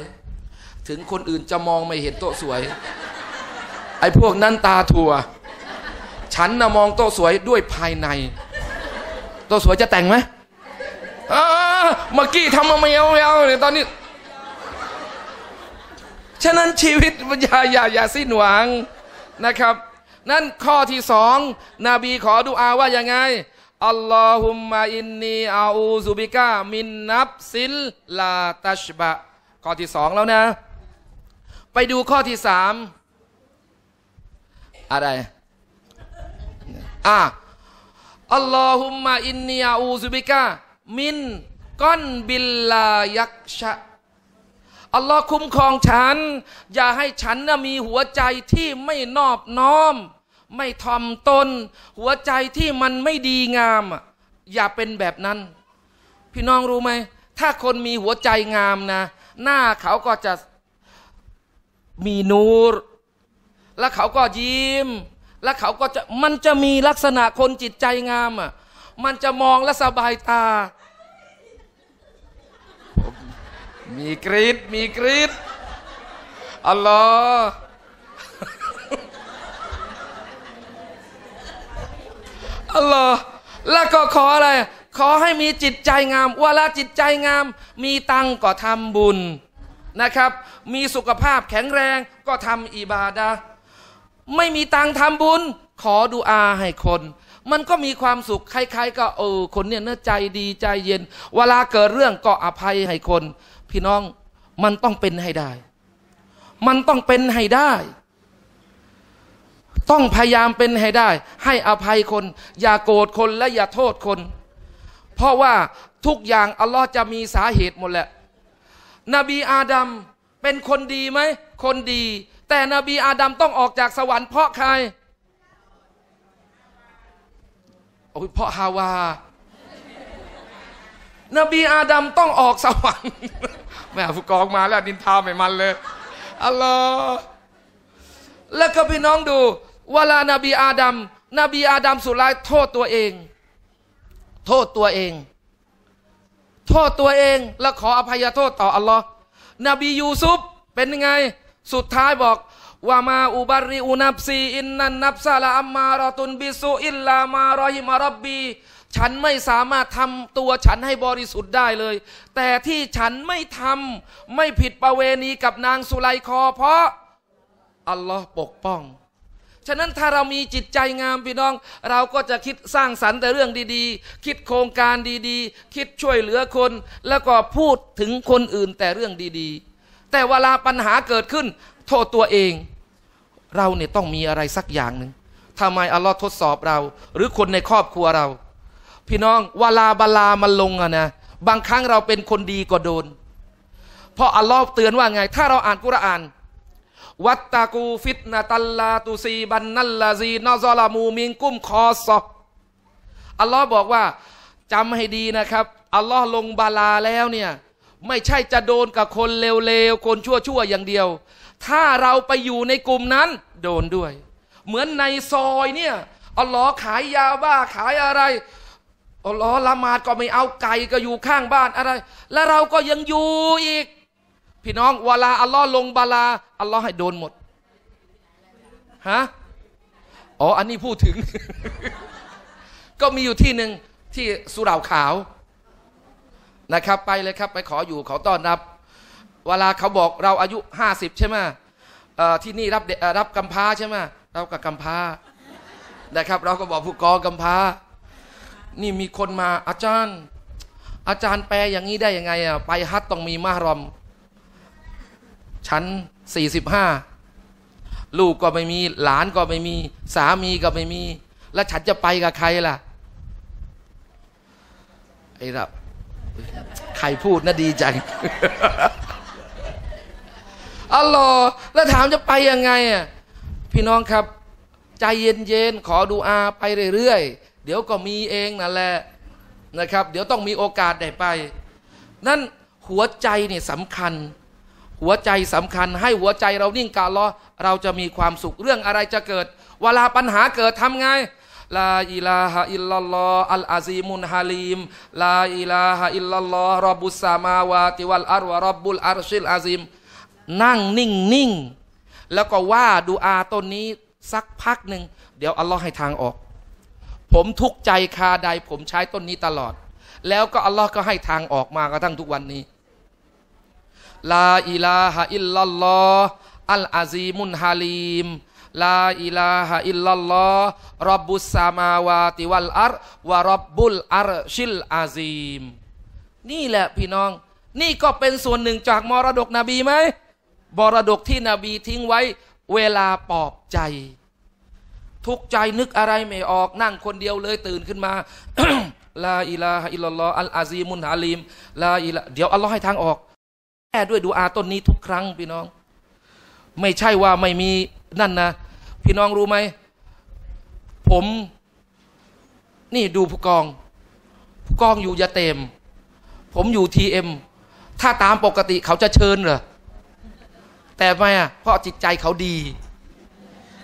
A: ถึงคนอื่นจะมองไม่เห็นโต๊ะสวย ไอ้พวกนั้นตาถั่วฉันนะมองโต๊ะสวยด้วยภายใน โต๊ะสวยจะแต่งไหมเมื่อกี้ทำมาเมียวเนียตอนนี้ ฉะนั้นชีวิตอย่าอย่าอย่าสิ้นหวังนะครับ นั่นข้อที่สองนบีขอดุอาว่ายังไงอัลลอฮุมมาอินนีอาอูซุบิกามินนับซิลลาตัชบะข้อที่สองแล้วนะ ไปดูข้อที่สาม อะไรอ่ะอัลลอฮุมมา อินนีอาอูซุบิกามินก้อนบิลลายักชะอัลลอฮ์คุ้มครองฉัน อย่าให้ฉันนะมีหัวใจที่ไม่นอบน้อมไม่ทอมตนหัวใจที่มันไม่ดีงามอ่ะอย่าเป็นแบบนั้น พี่น้องรู้ไหม ถ้าคนมีหัวใจงามนะ หน้าเขาก็จะมีนูร และเขาก็ยิ้ม และเขาก็จะมันจะมีลักษณะคนจิตใจงาม อ่ะ มันจะมองและสบายตา มีกรีดมีกรีดอัลลอฮ์อัลลอฮ์แล้วก็ขออะไร ขอให้มีจิตใจงามวลาลจิตใจงาม มีตังก็ทำบุญนะครับ มีสุขภาพแข็งแรงก็ทำอิบาดะไม่มีตังทำบุญ ขอดูอาให้คน มันก็มีความสุข ใครๆ ก็เออ คนเนี่ยเนื้อ ใจดีใจเย็น เวลาเกิดเรื่องก็อภัยให้คน พี่น้องมันต้องเป็นให้ได้ มันต้องเป็นให้ได้ต้องพยายามเป็นให้ได้ ให้อภัยคน อย่าโกรธคนและอย่าโทษคน เพราะว่าทุกอย่างอัลลอฮ์จะมีสาเหตุหมดแหละนบี อาดัมเป็นคนดีไหมคนดี แต่นบี อาดัมต้องออกจากสวรรค์ เพราะใครเพราะฮาวา นบี อาดัมต้องออกสวรรค์แม่ฟุกองมาแล้วดินทาไม่มันเลยอัลลอฮ์แล้วก็พี่น้องดูวลานาบีอาดัม นบีอาดัมสุดท้ายโทษตัวเอง โทษตัวเอง โทษตัวเอง และขออภัยโทษต่ออัลลอฮ์นบียูซุฟเป็นยังไง สุดท้ายบอก ว่ามาอุบาริอุนับซีอินนันนับซาลาอัมมารอตุนบิซุอิลลามารอฮิมารับบี ฉันไม่สามารถทำตัวฉันให้บริสุทธิ์ได้เลย แต่ที่ฉันไม่ทำไม่ผิดประเวณีกับนางสุไลคอเพราะอัลลอฮ์ปกป้องฉะนั้นถ้าเรามีจิตใจงามพี่น้องเราก็จะคิดสร้างสรรค์แต่เรื่องดีๆ คิดโครงการดีๆ คิดช่วยเหลือคนแล้วก็พูดถึงคนอื่นแต่เรื่องดีๆ แต่เวลาปัญหาเกิดขึ้น โทษตัวเอง เราเนี่ยต้องมีอะไรสักอย่างหนึ่งทำไมอัลลอฮ์ทดสอบเรา หรือคนในครอบครัวเรา พี่น้องเวลาบลามันลงอะนะบางครั้งเราเป็นคนดีก็โดน เพราะอัลลอฮ์เตือนว่าไง ถ้าเราอ่านกุรอานวัตตะกูฟิตนาตัลลาตุซีบันนัลลาซีนอซอลามูมิงกุ้มคอสออัลลอฮ์บอกว่าจำให้ดีนะครับอัลลอฮ์ลงบาลาแล้วเนี่ย ไม่ใช่จะโดนกับคนเลวๆ คนชั่วๆ อย่างเดียว ถ้าเราไปอยู่ในกลุ่มนั้น โดนด้วย เหมือนในซอยเนี่ยอัลลอฮ์ขายยาบ้าขายอะไรอัลลอฮ์ละหมาดก็ไม่เอาไก่ก็อยู่ข้างบ้านอะไร แล้วเราก็ยังอยู่อีกพี่น้องเวลาอัลลอฮ์ลงบาลาอัลลอฮ์ให้โดนหมดฮะอ๋ออันนี้พูดถึง ก็มีอยู่ที่หนึ่งที่สุราขาว นะครับ ไปเลยครับ ไปขออยู่ขอต้อนรับ เวลาเขาบอกเราอายุห้าสิบใช่ไหมที่นี่รับรับกัมพาใช่ไหมเรากับกัมพานะครับ เราก็บอกผู้กองกัมพานี่มีคนมาอาจารย์ อาจารย์แปลอย่างนี้ได้ยังไงอ่ะไปฮัตต้องมีมารอมชั้น 45 ลูกก็ไม่มี หลานก็ไม่มี สามีก็ไม่มี แล้วฉันจะไปกับใครล่ะ ไอ้รับ ใครพูดน่าดีจังอ๋อแล้วถามจะไปยังไงอ่ะพี่น้องครับ ใจเย็นๆ ขอดูอาไปเรื่อยๆ เดี๋ยวก็มีเองนั่นแหละ นะครับ เดี๋ยวต้องมีโอกาสได้ไป นั่นหัวใจเนี่ยสำคัญหัวใจสำคัญ ให้หัวใจเรานิ่งกาลอเราจะมีความสุข เรื่องอะไรจะเกิด เวลาปัญหาเกิดทำไงลาอิลาฮะอิลลัลลอฮ์อัลอาซีมุนฮาลีมลาอิลาฮะอิลลัลลอฮ์รับบุสามาวาติวัลอารวะรับบุลอารชิลอาซีมนั่งนิ่งนิ่งแล้วก็ว่าดูอาต้นนี้สักพักหนึ่ง เดี๋ยวอัลลอฮ์ให้ทางออก ผมทุกใจคาใดผมใช้ต้นนี้ตลอด แล้วก็อัลลอฮ์ก็ให้ทางออกมากระทั่งทุกวันนี้ลาอิลาฮะอิลลัลลอฮ์อัลอาซีมุนฮาลีมลาอิลาฮะอิลลัลลอฮ์รับบุสสามาวาติวัลอารวารับบุลอารชิลอาซีมนี่แหละพี่น้อง นี่ก็เป็นส่วนหนึ่งจากมรดกนบีไหมมรดกที่นบีทิ้งไว้ เวลาปอบใจ ทุกใจนึกอะไรไม่ออก นั่งคนเดียวเลยตื่นขึ้นมาลาอิลาฮะอิลลัลลอฮ์อัลอาซีมุนฮาลีมลาอิลาเดี๋ยวอัลลอฮ์ให้ทางออกแม่ด้วยดูอาต้นนี้ทุกครั้ง พี่น้อง ไม่ใช่ว่าไม่มีนั่นนะพี่น้องรู้ไหมผม นี่ดูผู้กอง ผู้กองอยู่ยาเต็ม ผมอยู่ทีเอ็มถ้าตามปกติเขาจะเชิญเหรอแต่ไม่อะเพราะจิตใจเขาดี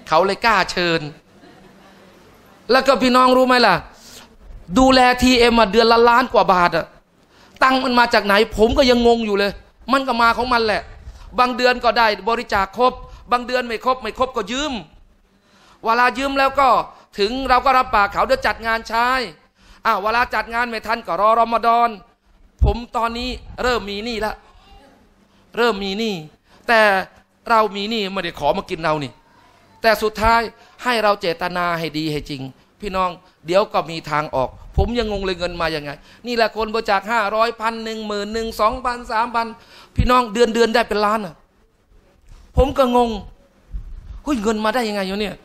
A: เขาเลยกล้าเชิญ แล้วก็พี่น้องรู้ไหมล่ะ ดูแลทีเอ็มเดือนละล้านกว่าบาทอะตังมันมาจากไหน ผมก็ยังงงอยู่เลยมันก็มาของมันแหละ บางเดือนก็ได้บริจาคครบ บางเดือนไม่ครบไม่ครบก็ยืม เวลายืมแล้วก็ถึงเราก็รับปากเขาเดี๋ยวจัดงานใช้อ้าว เวลาจัดงานไม่ทันก็รอรอมฎอน ผมตอนนี้เริ่มมีหนี้ละ เริ่มมีหนี้แต่เรามีหนี้ไม่ได้ขอมากินเรานี่แต่สุดท้ายให้เราเจตนาให้ดีให้จริง พี่น้องเดี๋ยวก็มีทางออกผมยังงงเลยเงินมาอย่างไงนี่แหละคนบริจาคห้าร้อยพันหนึ่งหมื่นหนึ่งสองพันสามพันพี่น้องเดือนเดือนได้เป็นล้านอ่ะผมก็งงเฮ้ยเงินมาได้ยังไงอยู่เนี่ย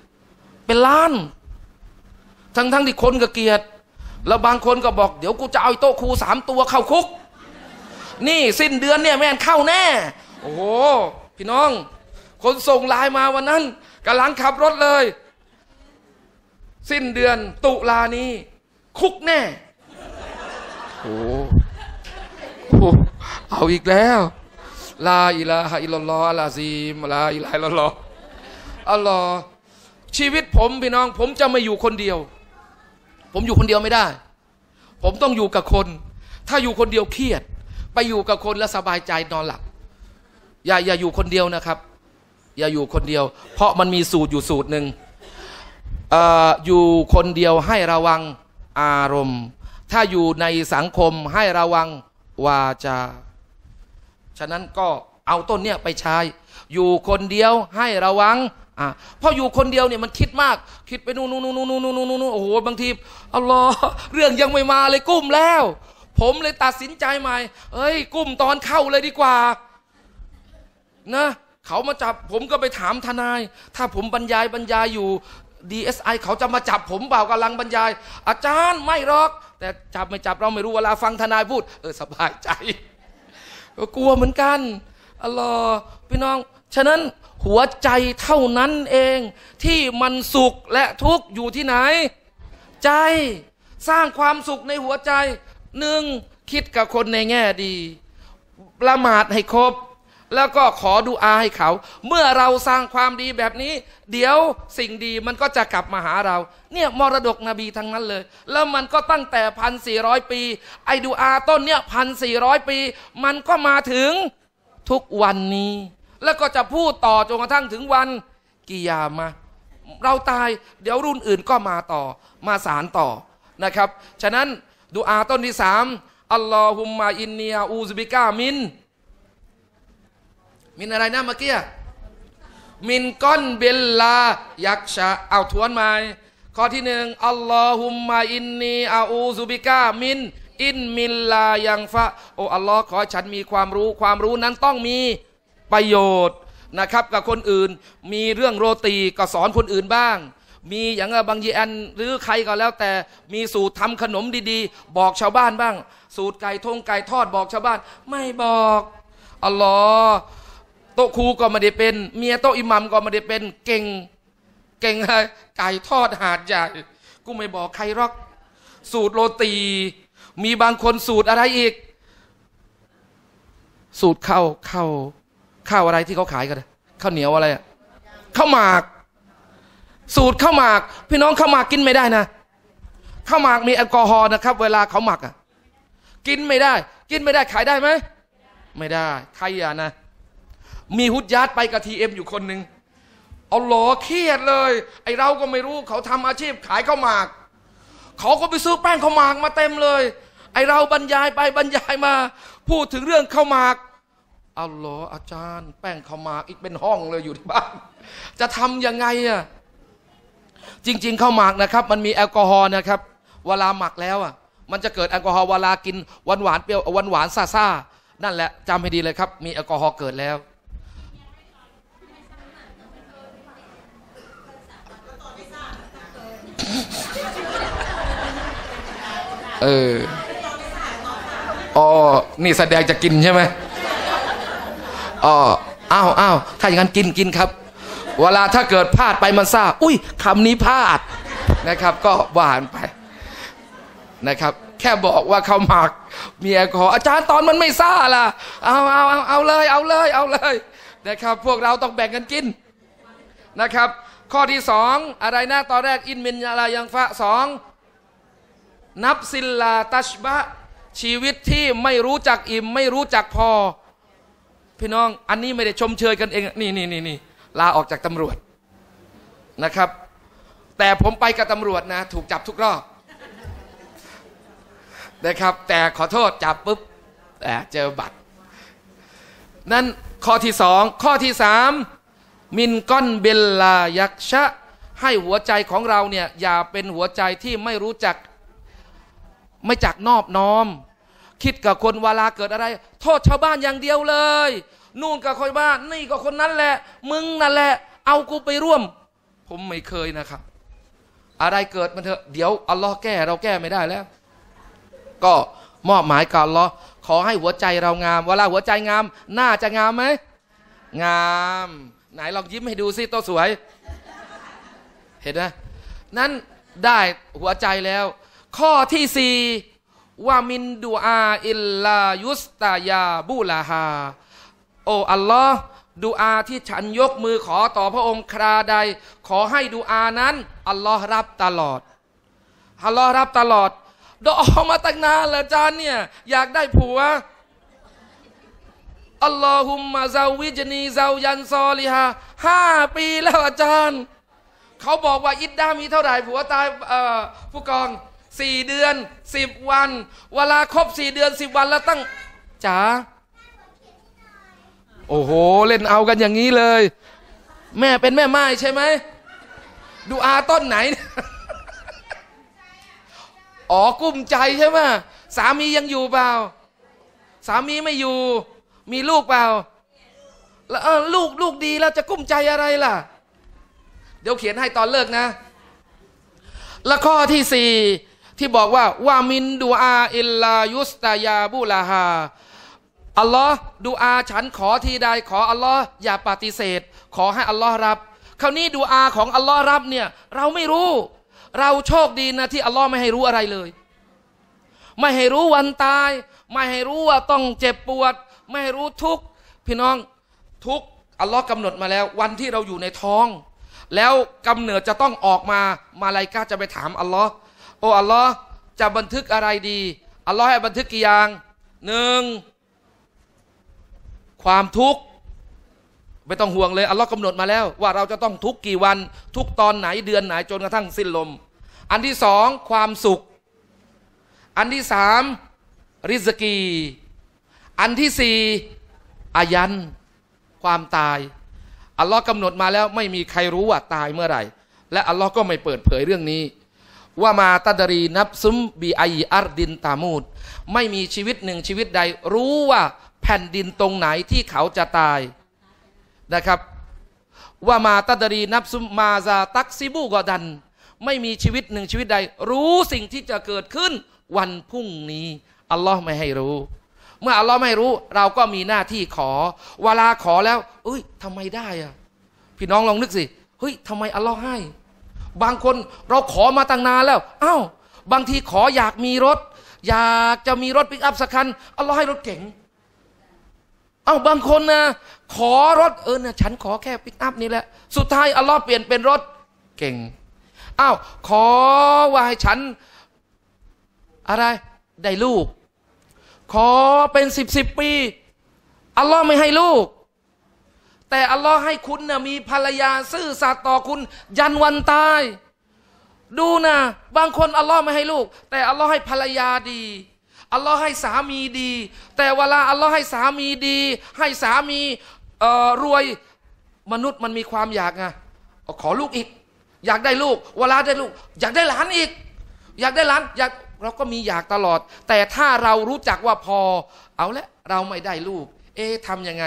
A: เป็นล้าน ทั้งทั้งที่คนก็เกียดแล้วบางคนก็บอก เดี๋ยวกูจะเอาโต๊ะครูสามตัวเข้าคุก นี่สิ้นเดือนเนี่ยแม่นเข้าแน่ โอ้โหพี่น้อง คนส่งไลน์มาวันนั้นกำลังขับรถเลย สิ้นเดือนตุลานี้คุกแน่โอ้โหเอาอีกแล้วลาอิลาฮะอิลลอฮ์ลาซีมลาอิลาฮิลลอฮ์อัลลอฮ์ชีวิตผมพี่น้อง ผมจะไม่อยู่คนเดียว ผมอยู่คนเดียวไม่ได้ ผมต้องอยู่กับคน ถ้าอยู่คนเดียวเครียด ไปอยู่กับคนแล้วสบายใจนอนหลับอย่าอย่าอยู่คนเดียวนะครับ อย่าอยู่คนเดียว เพราะมันมีสูตรอยู่สูตรหนึ่งออยู่คนเดียวให้ระวังอารมณ์ ถ้าอยู่ในสังคมให้ระวังวาจาฉะนั้นก็เอาต้นเนี่ยไปใช้ อยู่คนเดียวให้ระวังอ่ะพออยู่คนเดียวเนี่ยมันคิดมากคิดไปนู่นนู่นนู่นนู่นนู่นนู่นโอ้โหบางทีอัลลอฮ์เรื่องยังไม่มาเลยกุ้มแล้ว ผมเลยตัดสินใจใหม่ เอ้ย กุ้มตอนเข้าเลยดีกว่า นะ เขามาจับผมก็ไปถามทนาย ถ้าผมบรรยายบรรยายอยู่ดีเสไอเขาจะมาจับผมเปล่ากำลังบรรยาย อาจารย์ไม่หรอก แต่จับไม่จับเราไม่รู้เวลาฟังทนายพูด เออสบายใจกลัวเหมือนกันอัลลอฮ์พี่น้อง ฉะนั้นหัวใจเท่านั้นเองที่มันสุขและทุกข์อยู่ที่ไหน ใจสร้างความสุขในหัวใจหนึ่งคิดกับคนในแง่ดีละหมาดให้ครบแล้วก็ขอดูอาให้เขา เมื่อเราสร้างความดีแบบนี้ เดี๋ยวสิ่งดีมันก็จะกลับมาหาเรา เนี่ยมรดกนบีทั้งนั้นเลย แล้วมันก็ตั้งแต่พันสี่ร้อยปี ไอ้ดูอาต้นเนี่ยพันสี่ร้อยปี มันก็มาถึงทุกวันนี้ แล้วก็จะพูดต่อจนกระทั่งถึงวันกิยามาเราตายเดี๋ยวรุ่นอื่นก็มาต่อ มาสารต่อนะครับ ฉะนั้นดูอาต้นที่สามอัลลอฮุมมาอินเนียอูซบิกามินมินอะไรนะเมื่อกี้ มินก้อนเบลลายักษะเอาทวนมาข้อที่หนึ่งอัลลอฮุมมาอินนีอาอูซุบิกามิน อินมินลายังฟะ โอ้ อัลลอฮ์ขอฉันมีความรู้ ความรู้นั้นต้องมีประโยชน์นะครับกับคนอื่น มีเรื่องโรตีก็สอนคนอื่นบ้าง มีอย่างบางยีแอนหรือใครก็แล้วแต่มีสูตรทำขนมดีๆ บอกชาวบ้านบ้าง สูตรไก่ทงไก่ทอดบอกชาวบ้าน ไม่บอก อัลลอฮ์ต๊ะครูก็ไม่ได้เป็น เมียโต๊ะอิหมัมก็ไม่ได้เป็น เก่ง เก่งอะไไก่ทอดหาดใหญ่กูไม่บอกใครรอก สูตรโรตี มีบางคนสูตรอะไรอีก สูตรข้าวข้าวข้าวอะไรที่เขาขายกันข้าวเหนียวอะไรข้าวหมาก สูตรข้าวหมากพี่น้องข้าวหมากกินไม่ได้นะข้าวหมากมีแอลกอฮอล์นะครับ เวลาเขาหมักอะกินไม่ได้ กินไม่ได้ขายได้ไหมไม่ได้ใครอย่านะมีฮุดยัดไปกับทีเอ็มอยู่คนหนึ่ง เอาหลอเครียดเลย ไอเราก็ไม่รู้เขาทำอาชีพขายข้าวหมาก เขาก็ไปซื้อแป้งข้าวหมากมาเต็มเลย ไอเราบรรยายไปบรรยายมา พูดถึงเรื่องข้าวหมากเอาหลออาจารย์ แป้งข้าวหมาก อีกเป็นห้องเลยอยู่ที่บ้าน จะทํำยังไงอ่ะจริงๆข้าวหมากนะครับ มันมีแอลกอฮอล์นะครับ เวลาหมักแล้วอ่ะ มันจะเกิดแอลกอฮอล์เวลากินหวานหวานเปรี้ยวหวานหวานซาซานั่นแหละจำให้ดีเลยครับ มีแอลกอฮอล์เกิดแล้วเอออ๋อนี่แสดงจะกินใช่ไหมอ๋ออ้าวอ้าวถ้าอย่างนั้นกินกินครับ เวลาถ้าเกิดพลาดไปมันซาอุ้ยคำนี้พลาด นะครับ ก็หวานไป นะครับ แค่บอกว่าเขาหมักมีแอลกอฮอล์อาจารย์ตอนมันไม่ซ่าล่ะ เอาเอาเอาเอาเลย เอาเลย เอาเลยนะครับ พวกเราต้องแบ่งกันกินนะครับ ข้อที่สองอะไรนะตอนแรกอินมินยาลายังฟะสองนับสิลลาตัชบะชีวิตที่ไม่รู้จักอิ่ม ไม่รู้จักพอ พี่น้อง อันนี้ไม่ได้ชมเชยกันเอง นี่นี่นี่นี่ลาออกจากตำรวจนะครับ แต่ผมไปกับตำรวจนะ ถูกจับทุกรอบ นะครับ แต่ขอโทษจับปุ๊บแต่เจอบัตร นั่นข้อที่สองข้อที่สามมินก้อนเบลลายักชะ ให้หัวใจของเราเนี่ย อย่าเป็นหัวใจที่ไม่รู้จักไม่จากนอบน้อม คิดกับคนเวลาเกิดอะไร โทษชาวบ้านอย่างเดียวเลย นู่นกับคนบ้าน นี่กับคนนั้นแหละมึงนั่นแหละ เอากูไปร่วม ผมไม่เคยนะครับ อะไรเกิดมันเถอะเดี๋ยวอัลลอฮ์แก้เราแก้ไม่ได้แล้ว ก็มอบหมายกับอัลลอฮ์ขอให้หัวใจเรางามเวลาหัวใจงามหน้าจะงามไหมงาม ไหนลองยิ้มให้ดูซิโตสวย เห็นไหมนั้นได้หัวใจแล้วข้อที่สี่ว่ามินดูอาอิลลายุสตายาบูลาฮา โออัลลอฮ์ดูอาที่ฉันยกมือขอต่อพระองค์คราใด ขอให้ดูอานั้นอัลลอฮ์รับตลอดอัลลอฮ์รับตลอดดอกมาตั้งนานแล้วจานเนี่ยอยากได้ผัวอัลลอฮุมมาซาวิจนีซายันซอลิฮาห้าปีแล้วอาจารย์เขาบอกว่าอิดดามีเท่าไหร่ผัวตายผู้กองสี่เดือนสิบวัน เวลาครบสี่เดือนสิบวันแล้วตั้งจ๋าโอ้โห เล่นเอากันอย่างนี้เลย แม่เป็นแม่ไม้ใช่ไหม ดูอาต้นไหน อ๋อกุ้มใจใช่ไหมสามียังอยู่เปล่าสามีไม่อยู่ มีลูกเปล่า แล้วลูกลูกดีแล้วจะกุ้มใจอะไรล่ะ เดี๋ยวเขียนให้ตอนเลิกนะ และข้อที่สี่ที่บอกว่าว่ามินดูอาอิลลายุสตายาบุลาฮาอัลลอฮ์ดูอาฉันขอทีใดขออัลลอฮ์อย่าปฏิเสธ ขอให้อัลลอฮ์รับ คราวนี้ดูอาของอัลลอฮ์รับเนี่ยเราไม่รู้ เราโชคดีนะที่อัลลอฮ์ไม่ให้รู้อะไรเลย ไม่ให้รู้วันตาย ไม่ให้รู้ว่าต้องเจ็บปวด ไม่ให้รู้ทุกพี่น้องทุกอัลลอฮ์กำหนดมาแล้ววันที่เราอยู่ในท้องแล้วกำเนิดจะต้องออกมามาลายกาจะไปถามอัลลอฮ์โอ้อัลลอฮ์จะบันทึกอะไรดีอัลลอฮ์ให้บันทึกกี่อย่างหนึ่งความทุกข์ ไม่ต้องห่วงเลยอัลลอฮ์กำหนดมาแล้วว่าเราจะต้องทุกกี่วันทุกตอนไหนเดือนไหนจนกระทั่งสิ้นลม อันที่สองความสุข อันที่สามริสกี อันที่สี่อายันความตายอัลลอฮ์กำหนดมาแล้ว ไม่มีใครรู้ว่าตายเมื่อไรและอัลลอฮ์ก็ไม่เปิดเผยเรื่องนี้ ว่ามาตัดรีนับซุมบีไออาร์ดินตามูด ไม่มีชีวิตหนึ่งชีวิตใด รู้ว่าแผ่นดินตรงไหนที่เขาจะตายนะครับ ว่ามาตัดรีนับซุมมาซาตักซิบูกอดัน ไม่มีชีวิตหนึ่งชีวิตใด รู้สิ่งที่จะเกิดขึ้นวันพรุ่งนี้อัลลอฮ์ไม่ให้รู้เมื่ออัลลอฮ์ไม่รู้เราก็มีหน้าที่ขอเวลาขอแล้วเอ้ยทำไมได้อะพี่น้องลองนึกสิเฮ้ยทำไมอัลลอฮ์ให้ บางคนเราขอมาตั้งนานแล้วอา้าวบางทีขออยากมีรถ อยากจะมีรถปิกอัพสักคันอัลลอฮ์ให้รถเก๋งเอา้าบางคนนะขอรถ เออเนี่ยฉัน ขอแค่ปิกอัพนี่แหละสุดท้ายอัลลอฮ์เปลี่ยนเป็นรถเก่งอา้าวขอว่าให้ฉันอะไรได้ลูกขอ เป็นสิบสิบปี อัลลอฮ์ไม่ให้ลูก แต่อัลลอฮ์ให้คุณนะมีภรรยาซื่อสัตย์ต่อคุณ ยันวันตายดูนะ บางคนอัลลอฮ์ไม่ให้ลูก แต่อัลลอฮ์ให้ภรรยาดีอัลลอฮ์ให้สามีดี แต่เวลาอัลลอฮ์ให้สามีดี ให้สามีรวยมนุษย์มันมีความอยากไงขอลูกอีก อยากได้ลูก เวลาได้ลูก อยากได้หลานอีก อยากได้หลานอยากเราก็มีอยากตลอด แต่ถ้าเรารู้จักว่าพอ เอาละเราไม่ได้ลูก เอ๊ะทำยังไง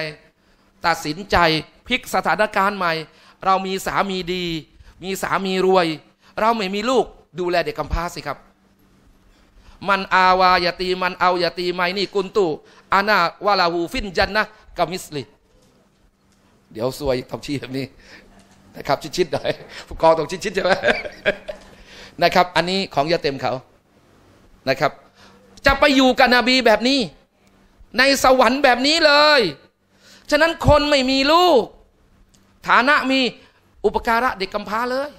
A: ตัดสินใจพลิกสถานการณ์ใหม่ เรามีสามีดี มีสามีรวย เราไม่มีลูกดูแลเด็กกำพร้าสิครับ มันอาวายตี มันเอายาตีไมนี่กุนตุอานาวาลาหูฟินจันนะกามิสลิ เดี๋ยวสวยทำชี้แบบนี้ นะครับ ชิดๆหน่อยผู้กองต้องชิดๆใช่ไหมนะครับ อันนี้ของยาเต็มเขานะครับ จะไปอยู่กับนบีแบบนี้ ในสวรรค์แบบนี้เลย ฉะนั้นคนไม่มีลูก ฐานะมีอุปการะเด็กกำพร้าเลย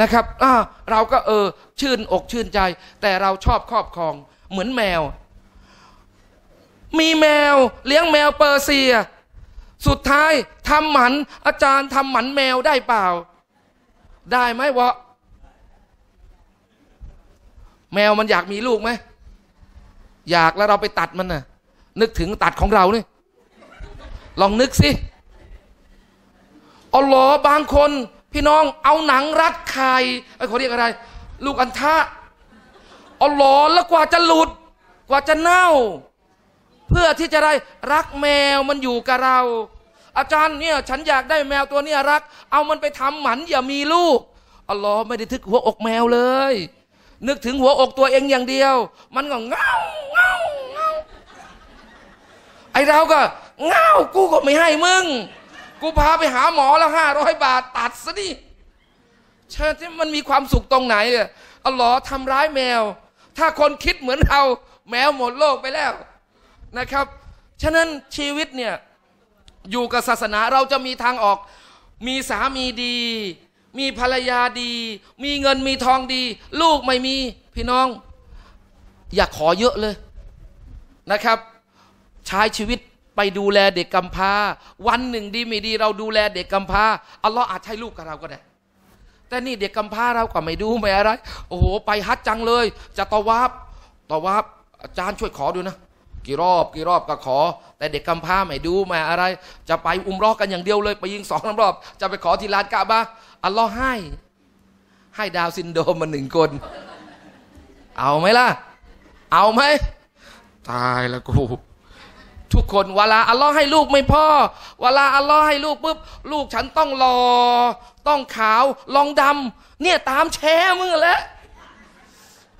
A: นะครับเราก็เออชื่นอกชื่นใจ แต่เราชอบครอบครองเหมือนแมว มีแมวเลี้ยงแมวเปอร์เซีย สุดท้ายทำหมันอาจารย์ทำหมันแมวได้เปล่า ได้ไหมวะแมวมันอยากมีลูกไหม อยากแล้วเราไปตัดมันน่ะนึกถึงตัดของเราเนี่ยลองนึกสิอ๋อหลอบางคน พี่น้องเอาหนังรัดไข่ไอ้เขาเรียกอะไร ลูกอันทะอ๋อหลอแล้วกว่าจะหลุด กว่าจะเน่า เพื่อที่จะได้รักแมวมันอยู่กับเรา อาจารย์เนี่ย ฉันอยากได้แมวตัวนี้รัก เอามันไปทำหมันอย่ามีลูกอ๋อหอไม่ได้ทึกหัวอกแมวเลยนึกถึงหัวอกตัวเองอย่างเดียว มันก็เงาเงาเงาไอเราก็เงากูก็ไม่ให้มึง กูพาไปหาหมอแล้วห้าร้อยบาท ตัดซะดิเช่ที่ มันมีความสุขตรงไหนอ่ะอ๋ลอทำร้ายแมว ถ้าคนคิดเหมือนเราแมวหมดโลกไปแล้วนะครับ ฉะนั้นชีวิตเนี่ย อยู่กับศาสนาเราจะมีทางออกมีสามีดีมีภรรยาดี มีเงินมีทองดี ลูกไม่มี พี่น้อง อย่าขอเยอะเลยนะครับ ใช้ชีวิตไปดูแลเด็กกำพร้าวันหนึ่งดีไม่ดี เราดูแลเด็กกำพร้าอัลลอฮ์อาจให้ลูกกับเราก็ได้ แต่นี่เด็กกำพร้าเราก็ไม่ดูไม่อะไร โอ้โหไปฮัดจังเลย จะตวาบตวาบอาจารย์ช่วยขอดูนะ กี่รอบกี่รอบก็ขอ แต่เด็กกำพร้าไม่ดูไม่อะไร จะไปอุ้มรอกกันอย่างเดียวเลย ไปยิงสองรอบจะไปขอที่ลานกะบะอัลลอฮ์ให้ ให้ดาวซินโดมมาหนึ่งคน เอาไหมล่ะเอาไหมตายละกูทุกคนเวลาอัลลอฮ์ให้ลูกไม่พ่อเวลา อัลลอฮ์ให้ลูกปุ๊บลูกฉันต้องรอต้องขาวลองดำเนี่ยตามแชร์มึงแล้ว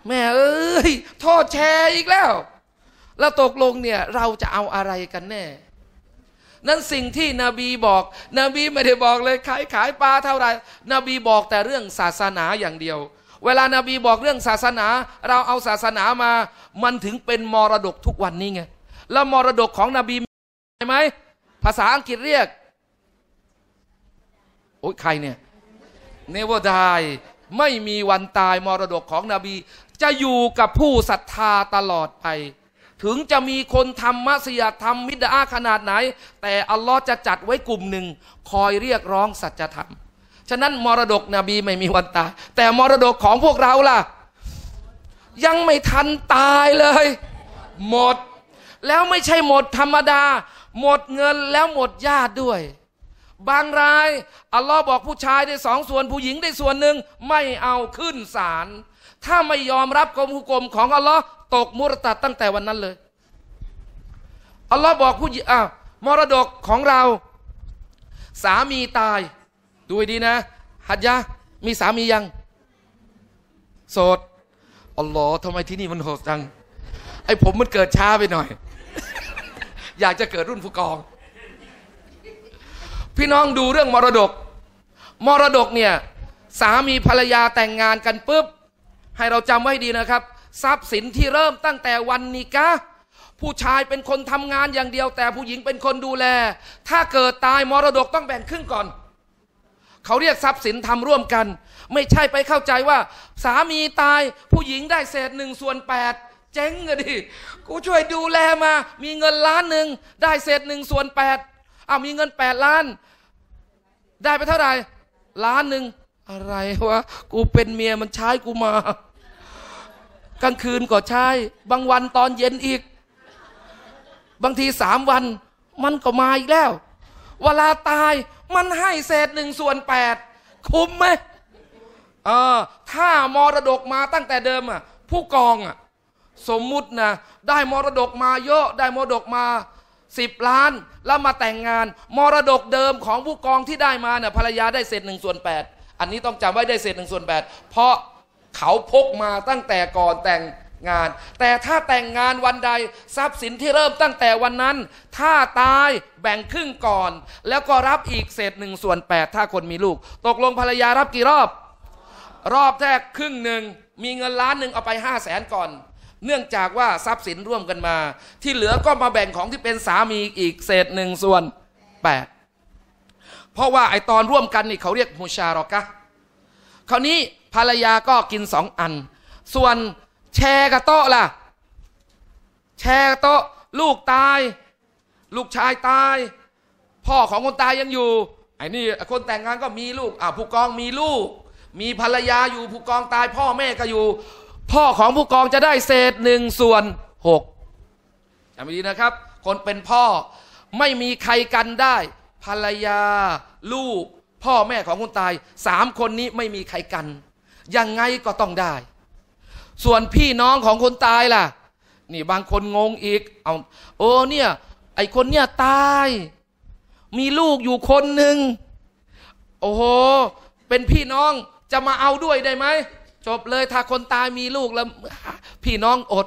A: แม่เอ้ยทอดแชร์อีกแล้ว แล้วตกลงเนี่ยเราจะเอาอะไรกันแน่นั้นสิ่งที่นบีบอก นบีไม่ได้บอกเลยขายขายปลาเท่าไหร่นบีบอกแต่เรื่องศาสนาอย่างเดียว เวลานาบีบอกเรื่องศาสนา เราเอาศาสนามา มันถึงเป็นมรดกทุกวันนี้ไง แล้วมรดกของนบีใช่ไหม ภาษาอังกฤษเรียก โอ้ยใครเนี่ยเนวดายไม่มีวันตาย มรดกของนบี จะอยู่กับผู้ศรัทธาตลอดไปถึงจะมีคนทำมัสยิดทำมิดอาขนาดไหน แต่อัลลอฮ์จะจัดไว้กลุ่มหนึ่งคอยเรียกร้องสัจธรรม ฉะนั้น มรดกนบีไม่มีวันตายแต่มรดกของพวกเราล่ะ ยังไม่ทันตายเลย หมดแล้วไม่ใช่หมดธรรมดา หมดเงินแล้วหมดญาติด้วย บางราย อัลลอฮ์บอกผู้ชายได้สองส่วนผู้หญิงได้ส่วนหนึ่งไม่เอาขึ้นศาลถ้าไม่ยอมรับกรมหุกรม ของอัลลอฮ์ตกมุรตัดตั้งแต่วันนั้นเลยอัลลอฮ์บอกผู้หญิงอ้าวมรดกของเรา สามีตายดูดีนะฮัดยะ มีสามียัง โสดอัลลอฮ์ทำไมที่นี่มันโหดจังไอผมมันเกิดช้าไปหน่อย อยากจะเกิดรุ่นผู้กองพี่น้องดูเรื่องมรดก มรดกเนี่ยสามีภรรยาแต่งงานกันปุ๊บให้เราจำไว้ดีนะครับทรัพย์สินที่เริ่มตั้งแต่วันนิกะผู้ชายเป็นคนทำงานอย่างเดียว แต่ผู้หญิงเป็นคนดูแล ถ้าเกิดตายมรดกต้องแบ่งครึ่งก่อน เขาเรียกทรัพย์สินทำร่วมกัน ไม่ใช่ไปเข้าใจว่า สามีตาย ผู้หญิงได้เศษหนึ่งส่วนแปดเจ๊งเลยดิกูช่วยดูแลมา มีเงินล้านหนึ่งได้เศษหนึ่งส่วนแปดเอามีเงินแปดล้านได้ไปเท่าไหร่ล้านหนึ่งอะไรวะกูเป็นเมียมันใช้กูมากลางคืนก็ใช่ บางวันตอนเย็นอีก บางทีสามวัน มันก็มาอีกแล้ว เวลาตายมันให้เศษหนึ่งส่วนแปด คุ้มไหมเออถ้ามรดกมาตั้งแต่เดิมอ่ะ ผู้กองอ่ะ สมมุตินะได้มรดกมา เยอะ ได้มรดกมาสิบล้าน แล้วมาแต่งงาน มรดกเดิมของผู้กองที่ได้มาเนี่ยภรรยาได้เศษหนึ่งส่วนแปด อันนี้ต้องจำไว้ได้เศษหนึ่งส่วนแปด เพราะเขาพกมาตั้งแต่ก่อนแต่งงาน แต่ถ้าแต่งงานวันใดทรัพย์สินที่เริ่มตั้งแต่วันนั้น ถ้าตายแบ่งครึ่งก่อน แล้วก็รับอีกเศษหนึ่งส่วนแปดถ้าคนมีลูก ตกลงภรรยารับกี่รอบ รอบแรกครึ่งหนึ่ง มีเงินล้านหนึ่งเอาไปห้าแสนก่อน เนื่องจากว่าทรัพย์สินร่วมกันมา ที่เหลือก็มาแบ่งของที่เป็นสามีอีก เศษหนึ่งส่วนแปดเพราะว่าไอตอนร่วมกันนี่เขาเรียกมูชารอกะคราวนี้ภรรยาก็กินสองอัน ส่วนแชร์กระโต๊ะล่ะ แชร์โต๊ะลูกตาย ลูกชายตาย พ่อของคนตายยังอยู่ ไอ้นี่คนแต่งงานก็มีลูกอ่าผู้กองมีลูก มีภรรยาอยู่ ผู้กองตาย พ่อแม่ก็อยู่ พ่อของผู้กองจะได้เศษหนึ่งส่วนหกจำดีนะครับ คนเป็นพ่อไม่มีใครกันได้ ภรรยาลูกพ่อแม่ของคนตายสามคนนี้ไม่มีใครกันยังไงก็ต้องได้ ส่วนพี่น้องของคนตายล่ะ นี่บางคนงงอีก เอา โอ้ เนี่ย ไอคนเนี่ยตาย มีลูกอยู่คนหนึ่งโอ้โห เป็นพี่น้องจะมาเอาด้วยได้ไหม จบเลยถ้าคนตายมีลูกแล้ว พี่น้องอด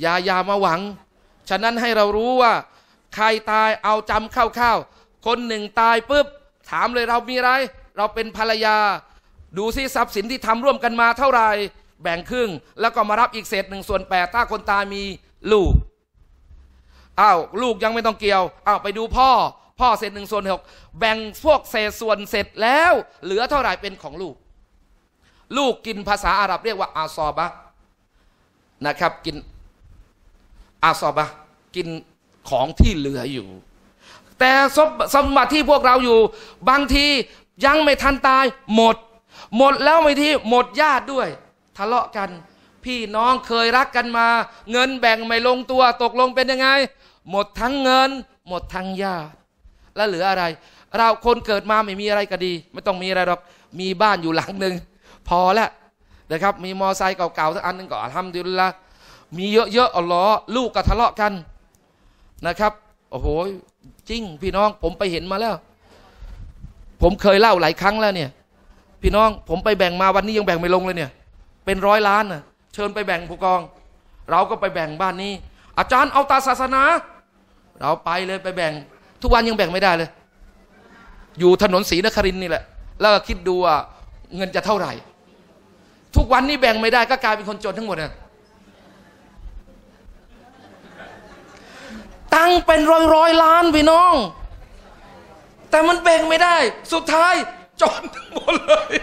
A: อย่าอย่ามาหวัง ฉะนั้นให้เรารู้ว่า ใครตายเอาจำเข้าๆคนหนึ่งตายปุ๊บ ถามเลยเรามีอะไร เราเป็นภรรยาดูซิทรัพย์สินที่ทำร่วมกันมาเท่าไหร่ แบ่งครึ่ง แล้วก็มารับอีกเศษหนึ่งส่วนแปดถ้าคนตายมีลูกอ้าวลูกยังไม่ต้องเกี่ยวอ้าวไปดูพ่อ พ่อเศษหนึ่งส่วนหกแบ่งพวกเศษส่วนเสร็จแล้ว เหลือเท่าไหร่เป็นของลูก ลูกกินภาษาอาหรับเรียกว่าอาซอบะนะครับกินอาซอบะกินของที่เหลืออยู่ แต่สมบัติที่พวกเราอยู่ บางทียังไม่ทันตายหมดหมดแล้วไม่ทีหมดญาติด้วย ทะเลาะกัน พี่น้องเคยรักกันมา เงินแบ่งไม่ลงตัวตกลงเป็นยังไง หมดทั้งเงิน หมดทั้งญาติแล้วเหลืออะไร เราคนเกิดมาไม่มีอะไรก็ดี ไม่ต้องมีอะไรหรอกมีบ้านอยู่หลังหนึ่งพอแล้วนะครับ มีมอไซค์เก่าๆสักอันนึงก็ทำดีละมีเยอะๆอ๋อหรอลูกก็ทะเลาะกันนะครับโอ้โหจริง พี่น้องผมไปเห็นมาแล้ว ผมเคยเล่าหลายครั้งแล้วเนี่ยพี่น้องผมไปแบ่งมาวันนี้ยังแบ่งไม่ลงเลยเนี่ย เป็นร้อยล้านนะเชิญไปแบ่งผู้กอง เราก็ไปแบ่งบ้านนี้ อาจารย์เอาตาศาสนา เราไปเลยไปแบ่ง ทุกวันยังแบ่งไม่ได้เลย อยู่ถนนศรีนครินนี่แหละ แล้วก็คิดดูว่าเงินจะเท่าไหร่ ทุกวันนี้แบ่งไม่ได้ก็กลายเป็นคนจนทั้งหมดน่ะตั้งเป็นร้อยร้อยล้านพี่น้อง แต่มันแบ่งไม่ได้ สุดท้ายจนทั้งหมดเลย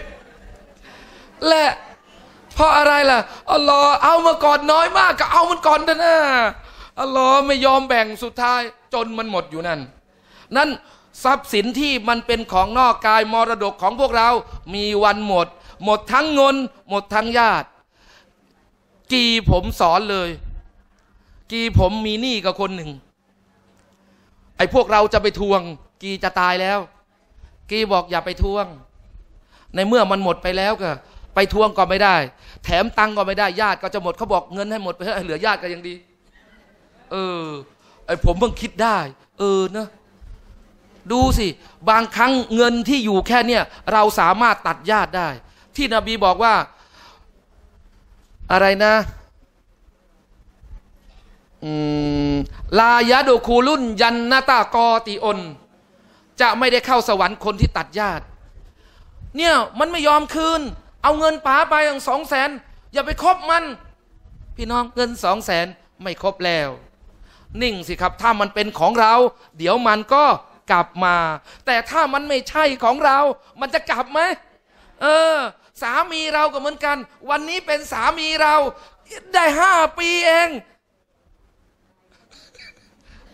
A: และเพราะอะไรล่ะอัลลอฮ์เอามาก่อนน้อยมาก ก็เอามันก่อนเถอะนะอัลลอฮ์ไม่ยอมแบ่งสุดท้าย จนมันหมดอยู่นั่น นั่นทรัพย์สินที่มันเป็นของนอกกายมรดกของพวกเรา มีวันหมด หมดทั้งเงินหมดทั้งญาติ กีผมสอนเลย กีผมมีหนี้กับคนหนึ่ง ไอ้พวกเราจะไปทวง กีจะตายแล้วกีบอกอย่าไปทวง ในเมื่อมันหมดไปแล้วก็ ไปทวงก็ไม่ได้ แถมตังก็ไม่ได้ญาติก็จะหมด เขาบอกเงินให้หมดไป เหลือญาติก็ยังดี เออไอผมเพิ่งคิดได้ เออเนะดูสิ บางครั้งเงินที่อยู่แค่เนี่ย เราสามารถตัดญาติได้ ที่นบีบอกว่า อะไรนะลายะดูคูลุนยันนาตากอติอนจะไม่ได้เข้าสวรรค์คนที่ตัดญาติ เนี่ยมันไม่ยอมคืน เอาเงินป๋าไปอย่างสองแสนอย่าไปคบมัน พี่น้องเงินสองแสนไม่ครบแล้ว นิ่งสิครับ ถ้ามันเป็นของเรา เดี๋ยวมันก็กลับมา แต่ถ้ามันไม่ใช่ของเรา มันจะกลับไหมเออ สามีเราก็เหมือนกัน วันนี้เป็นสามีเรา ได้ห้าปีเอง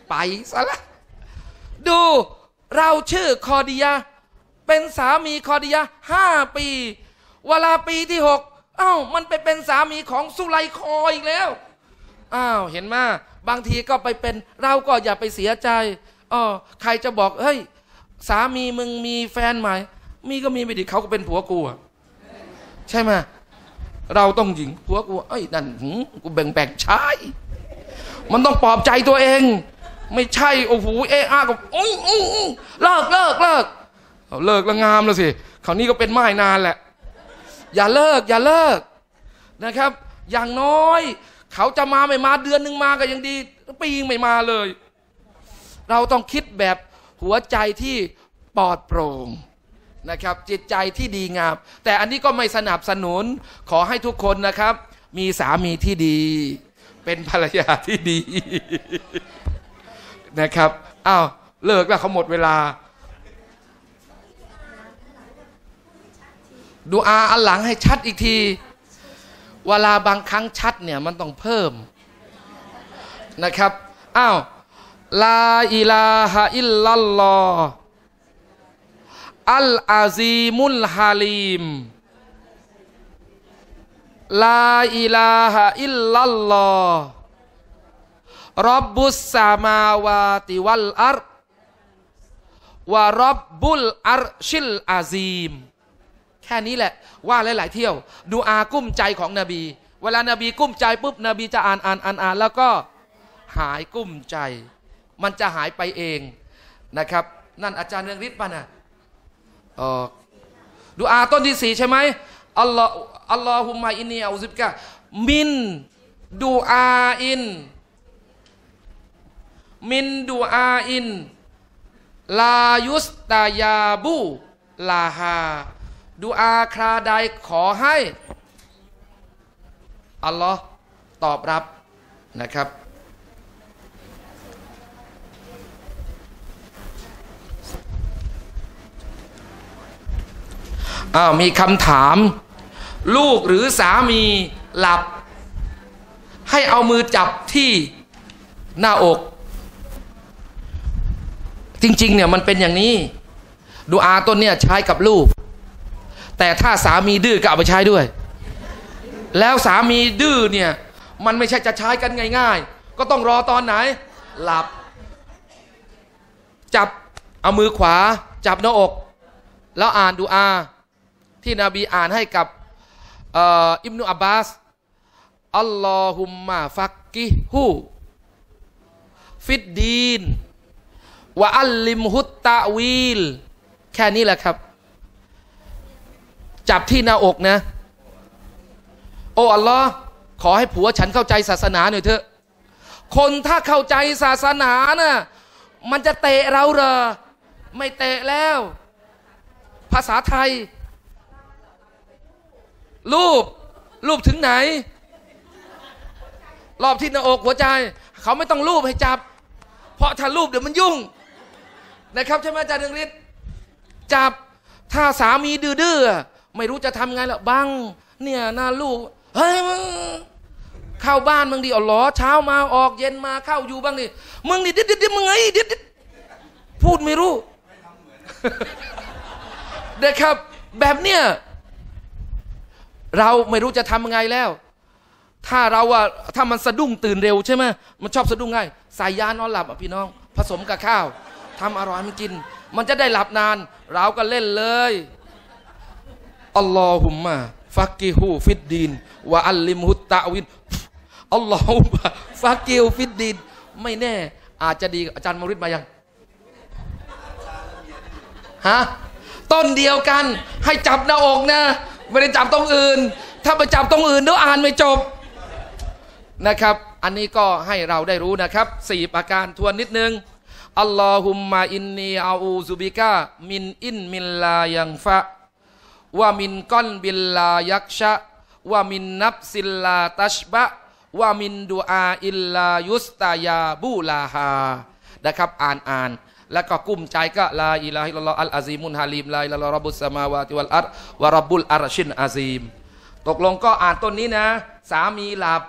A: ไปซะละดูเราชื่อคอดียาเป็นสามีคอดียาห้าปี เวลาปีที่หกเอ้ามันไปเป็นสามีของสุไลคออีกแล้ว อ้าว เห็นมา บางทีก็ไปเป็น เราก็อย่าไปเสียใจอ๋อใครจะบอกเฮ้ย สามีมึงมีแฟนใหม่มีก็มีไปดิเขาก็เป็นผัวกูอะใช่ไหมเราต้องหญิงผัวกู เอ้ยนั่นหกูแบ่งแบ่งชาย มันต้องปลอบใจตัวเองไม่ใช่โอ้โหเอ้อากับอุ้งอุ้งอ้เลิกเลิกเลิกเลิกละงามแล้วสิคราวนี้ก็เป็นไม้นานแหละ อย่าเลิก อย่าเลิกนะครับ อย่างน้อย เขาจะมาไม่มาเดือนหนึ่งมาก็ยังดี ปีไม่มาเลย เราต้องคิดแบบหัวใจที่ปลอดโปร่งนะครับ จิตใจที่ดีงาม แต่อันนี้ก็ไม่สนับสนุนขอให้ทุกคนนะครับ มีสามีที่ดี เป็นภรรยาที่ดีนะครับ อ้าว เลิกแล้วเขาหมดเวลา ดูอาอันหลังให้ชัดอีกที เวลาบางครั้งชัดเนี่ย มันต้องเพิ่มนะครับ อ้าว ลาอิลาฮะอิลลัลลออัลอาซีมุลฮาลีม ลาอิลาฮะอิลลัลลอรับบุสสามาวาติวัลอัรวารับบุลอัรชิลอาซีมแค่นี้แหละ ว่าหลาย ๆ เที่ยว ดูอากุ้มใจของนบี เวลานาบีกุ้มใจปุ๊บนบีจะอ่านอ่านอ่านอ่านแล้วก็หายกุ้มใจ มันจะหายไปเองนะครับ นั่นอาจารย์เรืองฤทธิ์ป่ะนะออดูอาต้นที่สี่ใช่ไหมอัลลอฮ์อัลลอฮุมะอินนีอูซิบกะมินดูอาอินมินดูอาอิน ลายุสตายาบูลาฮาดูอาคราใดขอให้ อัลลอฮ์ตอบรับนะครับอ้าวมีคำถาม ลูกหรือสามีหลับ ให้เอามือจับที่หน้าอกจริงๆ เนี่ยมันเป็นอย่างนี้ ดูอาต้นเนี่ยใช้กับลูก แต่ถ้าสามีดื้อก็เอาไปใช้ด้วย แล้วสามีดื้อเนี่ยมันไม่ใช่จะใช้กันง่าย ๆ ก็ต้องรอตอนไหน หลับ จับ เอามือขวา จับหน้าอก แล้วอ่านดูอา ที่นบีอ่านให้กับอิมนุอับบาส อัลลอฮุมมาฟักกิฮู ฟิดดีนวะอัลลิมฮุตตะวีลแค่นี้แหละครับ จับที่หน้าอกนะ โอ้ อัลลอฮ์ขอให้ผัวฉันเข้าใจศาสนาหน่อยเถอะ คนถ้าเข้าใจศาสนานะ่ะมันจะเตะเราเหรอ ไม่เตะแล้ว ภาษาไทยรูปรูปถึงไหน รอบที่หน้าอกหัวใจ เขาไม่ต้องรูปให้จับ เพราะถ้ารูปเดี๋ยวมันยุ่งนะครับใช่ไหมอาจารย์ดึงฤทธิ์จับถ้าสามีดื้อๆไม่รู้จะทำไงละบังเนี่ยน้าลูกเฮ้ยมึงเข้าบ้านมึงดีอ๋อหรอเช้ามาออก เย็นมาเข้าอยู่บ้างดิมึงดิดิดดิดมึงไงดิดิพูดไม่รู้นะครับแบบเนี้ยเราไม่รู้จะทำไงแล้ว ถ้าเราอะถ้ามันสะดุ้งตื่นเร็วใช่ไหมมันชอบสะดุ้งง่ายสายยานอนหลับอ่ะพี่น้อง ผสมกับข้าวทำอร่อยมันกิน มันจะได้หลับนาน เราก็เล่นเลยอัลลอฮุมมาฟักกิฮูฟิดดีนวะอัลลิมฮุตตะวินอัลลอฮุมะฟักกิฮูฟิดดีนไม่แน่ อาจจะดีอาจารย์มริดมายัง ฮะ ต้นเดียวกันให้จับหน้าอกนะไม่ได้จับตรงอื่น ถ้าไปจับตรงอื่นเดี๋ยวอ่านไม่จบนะครับ อันนี้ก็ให้เราได้รู้นะครับสี่ประการทวนนิดนึงอัลลอฮุมมาอินนีอาอูซุบิกะมินอินมิลลายังฟะว่ามินก้อนบิลลายักชะว่ามินนับสิลลาตัชบะว่ามินดูอาอิลลายุสตายาบูลาฮานะครับ อ่านอ่านแล้วก็กุ้มใจก็ลาอิลาฮิลลอฮ์อัลอาซีมุนฮาลีมลาอิลลอฮ์รับบุสมาวาติวัลอัตวะรับบุลอารชินอาซีมตกลงก็อ่านต้นนี้นะ สามีหลับ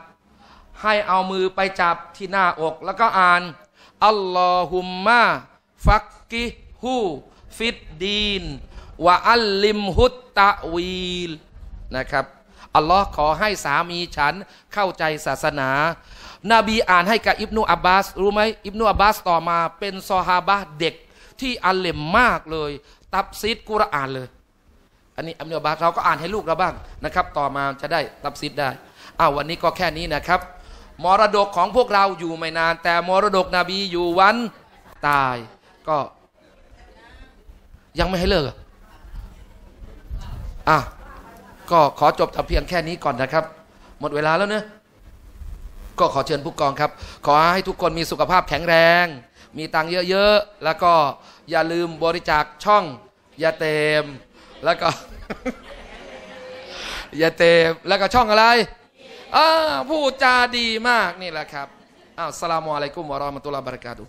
A: ให้เอามือไปจับที่หน้าอก แล้วก็อ่านอัลลอฮุมมาฟักกิฮูฟิดดีนวะอัลลิมฮุตตะวีลนะครับ อัลลอฮ์ขอให้สามีฉันเข้าใจศาสนานบีอ่านให้กับอิบนุอับบาสรู้ไหมอิบนุอับบาสต่อมาเป็นซอฮาบะเด็ก ที่อัลเลมมากเลย ตับซีดกุรอานเลย อันนี้อับนุอับบาสเราก็อ่านให้ลูกเราบ้าง นะครับ ต่อมาจะได้ตับซีดได้อ้าววันนี้ก็แค่นี้นะครับมรดกของพวกเราอยู่ไม่นาน แต่มรดกนบีอยู่วัน ตายก็ ยังไม่ให้เลิกอ่ะก็ขอจบแต่เพียงแค่นี้ก่อนนะครับ หมดเวลาแล้วเนะก็ขอเชิญผู้กองครับ ขอให้ทุกคนมีสุขภาพแข็งแรง มีตังค์เยอะๆ แล้วก็อย่าลืมบริจาคช่องอย่าเต็มแล้วก็อย่าเต็มแล้วก็ช่องอะไรอ่าพูดจาดีมากนี่แหละครับอ้าวสลามอะไรกุมวะรอมตุลาบรกาดู